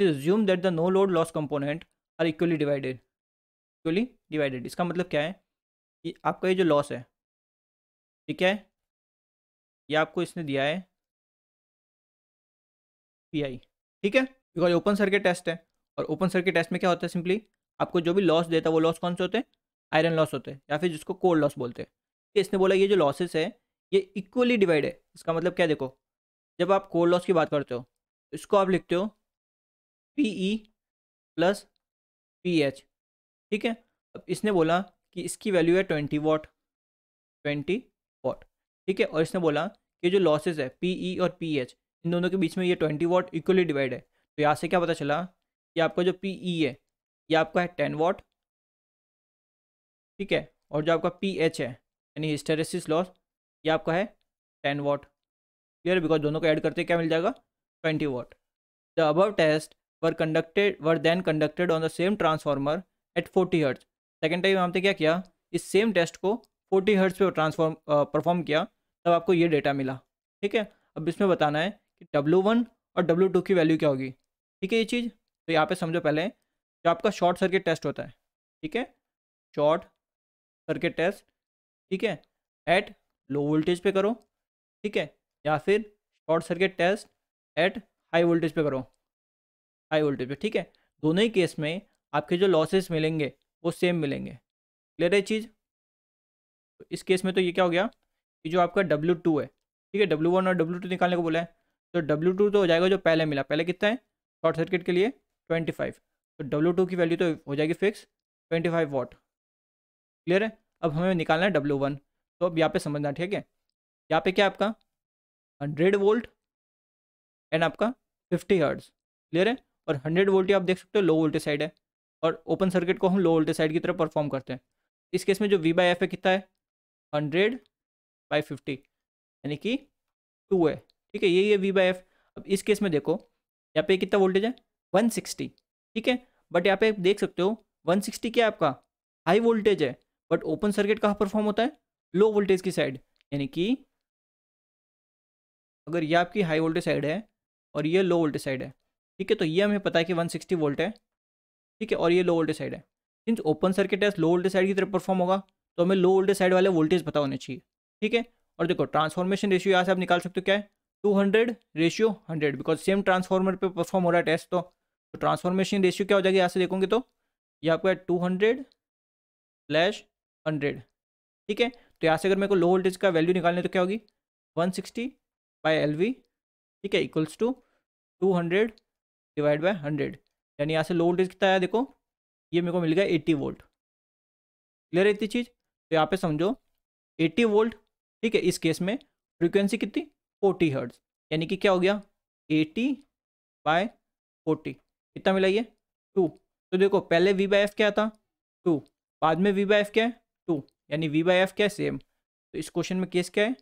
assume that the no load loss component are equally divided equally divided इसका मतलब क्या है कि आपका ये जो लॉस है ठीक है ये आपको इसने दिया है पी आई ठीक है बिकॉज ओपन सर्किट टेस्ट है और ओपन सर्किट टेस्ट में क्या होता है सिंपली आपको जो भी लॉस देता है वो लॉस कौन से होते हैं आयरन लॉस होते हैं या फिर जिसको कोल्ड लॉस बोलते हैं इसने बोला ये जो लॉसेस है ये इक्वली डिवाइड है इसका मतलब क्या देखो जब आप कोल लॉस की बात करते हो इसको आप लिखते हो P E plus P H ठीक है अब इसने बोला कि इसकी वैल्यू है ट्वेंटी वॉट ट्वेंटी वॉट ठीक है और इसने बोला कि जो लॉसेज है पी ई e और पी एच इन दोनों के बीच में ये ट्वेंटी वॉट इक्वली डिवाइड है तो यहाँ से क्या पता चला कि आपका जो पी ई e है ये आपका है टेन वॉट ठीक है और जो आपका पी एच है यानी हिस्टेरेसिस लॉस ये आपका है टेन वॉट क्लियर बिकॉज दोनों को ऐड करते क्या मिल जाएगा twenty watt the above test were conducted were then conducted on the same transformer at forty hertz second time हमने क्या किया इस सेम टेस्ट को फोर्टी हर्ट्स पे ट्रांसफॉर्म परफॉर्म किया तब आपको ये डेटा मिला ठीक है अब इसमें बताना है कि डब्लू वन और डब्लू टू की वैल्यू क्या होगी ठीक है ये चीज़ तो यहाँ पे समझो पहले जो आपका शॉर्ट सर्किट टेस्ट होता है ठीक है शॉर्ट सर्किट टेस्ट ठीक है एट लो वोल्टेज पे करो ठीक है या फिर short circuit test at high voltage पे करो हाई वोल्टेज पे ठीक है दोनों ही केस में आपके जो लॉसेस मिलेंगे वो सेम मिलेंगे क्लियर है चीज़ तो इस केस में तो ये क्या हो गया कि जो आपका डब्ल्यू टू है ठीक है डब्ल्यू वन और डब्ल्यू टू निकालने को बोला है तो डब्ल्यू टू तो हो जाएगा जो पहले मिला पहले कितना है शॉर्ट सर्किट के लिए ट्वेंटी फाइव तो डब्ल्यू टू की वैल्यू तो हो जाएगी fix twenty five watt clear है अब हमें निकालना है डब्ल्यू वन तो अब यहाँ पे समझना ठीक है यहाँ पर क्या आपका हंड्रेड वोल्ट एंड आपका फिफ्टी हर्ट्स क्लियर है और हंड्रेड वोल्ट आप देख सकते हो लो वोल्टेज साइड है और ओपन सर्किट को हम लो वोल्टेज साइड की तरफ परफॉर्म करते हैं इस केस में जो वी बाई एफ है कितना है हंड्रेड बाई फिफ्टी यानी कि टू है ठीक है यही है वी बाई एफ अब इस केस में देखो यहाँ पे कितना वोल्टेज है वन सिक्सटी ठीक है बट यहाँ पे देख सकते हो वन सिक्सटी क्या आपका हाई वोल्टेज है बट ओपन सर्किट कहाँ परफॉर्म होता है लो वोल्टेज की साइड यानी कि अगर ये आपकी हाई वोल्टेज साइड है और ये लो वोल्टेज साइड है ठीक है तो ये हमें पता है कि 160 वोल्ट है ठीक है और ये लो वोल्टेज साइड है since open circuit test low voltage side की तरफ परफॉर्म होगा तो हमें लो वोल्टेज साइड वाले वोल्टेज पता होने चाहिए ठीक है और देखो ट्रांसफॉर्मेशन रेशियो यहाँ से आप निकाल सकते हो क्या है two hundred ratio hundred because same transformer पे परफॉर्म हो रहा है टेस्ट तो, तो ट्रांसफॉर्मेशन रेशियो क्या हो जाएगा यहाँ से देखोगे तो ये आपका टू हंड्रेड स्लैश हंड्रेड ठीक है तो यहाँ से अगर मेरे को लो वोल्टेज का वैल्यू निकालने तो क्या होगी one sixty by L V ठीक है equals to two hundred divide by hundred यानी यहाँ से लो वोल्टेज कितना आया देखो ये मेरे को मिल गया एट्टी वोल्ट क्लियर है इतनी चीज़ तो यहाँ पे समझो एट्टी वोल्ट ठीक है इस केस में फ्रीक्वेंसी कितनी फोर्टी हर्ट्स यानी कि क्या हो गया एटी बाय फोर्टी कितना मिला ये टू तो देखो पहले वी बाई एफ क्या था टू बाद में वी बाई एफ क्या है टू यानी वी बाई एफ क्या है सेम तो इस क्वेश्चन में केस क्या है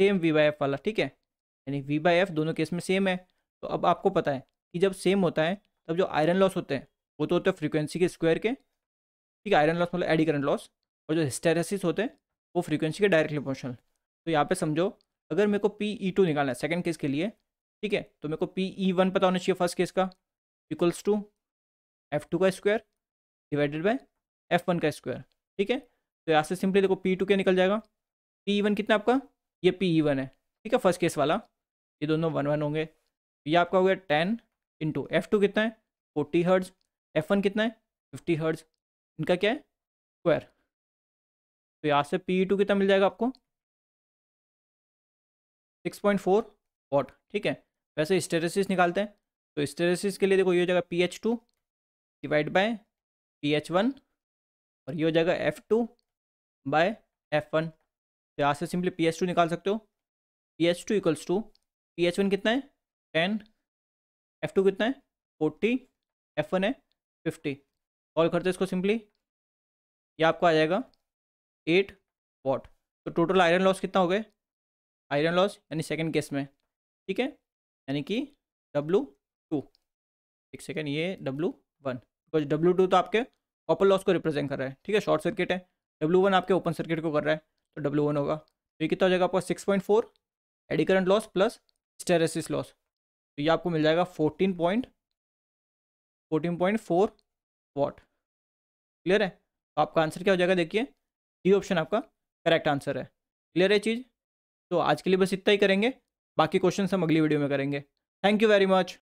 सेम वी बाई एफ वाला ठीक है यानी वी बाई एफ दोनों केस में सेम है तो अब आपको पता है कि जब सेम होता है तब जो आयरन लॉस होते हैं वो तो होते हैं फ्रीक्वेंसी के स्क्वायर के ठीक है आयरन लॉस मतलब एडी करंट लॉस और जो हिस्टेरेसिस होते हैं वो फ्रीक्वेंसी के डायरेक्टली प्रोपोर्शनल तो यहाँ पे समझो अगर मेरे को पी ई टू निकालना है सेकेंड केस के लिए ठीक है तो मेरे को पी ई वन पता होना चाहिए फर्स्ट केस का इक्वल्स टू एफ टू का square divided by F one का स्क्वायर ठीक है तो यहाँ से सिंपली देखो पी टू क्या निकल जाएगा पी वन e कितना आपका ये पी ई वन है ठीक है फर्स्ट केस वाला ये दोनों वन वन होंगे ये आपका हो गया टेन इंटू एफ टू कितना है फोर्टी हर्ड्स एफ वन कितना है फिफ्टी हर्ड्स इनका क्या है स्क्वायर तो यहाँ से पी ई टू कितना मिल जाएगा आपको सिक्स पॉइंट फोर वॉट ठीक है वैसे स्टेरेसिस निकालते हैं तो स्टेरेसिस के लिए देखो ये हो जाएगा P H two divide by P H one और ये हो जाएगा F two by F one तो यहाँ से सिंपली पी एच टू निकाल सकते हो P H two equals to P H one कितना है टेन एफ टू कितना है फोर्टी एफ वन है फिफ्टी कॉल करते हैं इसको सिंपली ये आपको आ जाएगा एट वॉट तो टोटल आयरन लॉस कितना हो गए आयरन लॉस यानी सेकेंड केस में ठीक है यानी कि डब्लू टू एक सेकेंड ये W one because W two तो आपके कॉपर लॉस को रिप्रेजेंट कर रहा है ठीक है शॉर्ट सर्किट है डब्लू वन आपके ओपन सर्किट को कर रहा है तो डब्ल्यू वन होगा तो ये कितना हो जाएगा आपका six point four eddy current loss plus hysteresis loss तो ये आपको मिल जाएगा fourteen point fourteen point four watt clear है तो आपका आंसर क्या हो जाएगा देखिए डी ऑप्शन आपका करेक्ट आंसर है क्लियर है चीज़ तो आज के लिए बस इतना ही करेंगे बाकी क्वेश्चन हम अगली वीडियो में करेंगे थैंक यू वेरी मच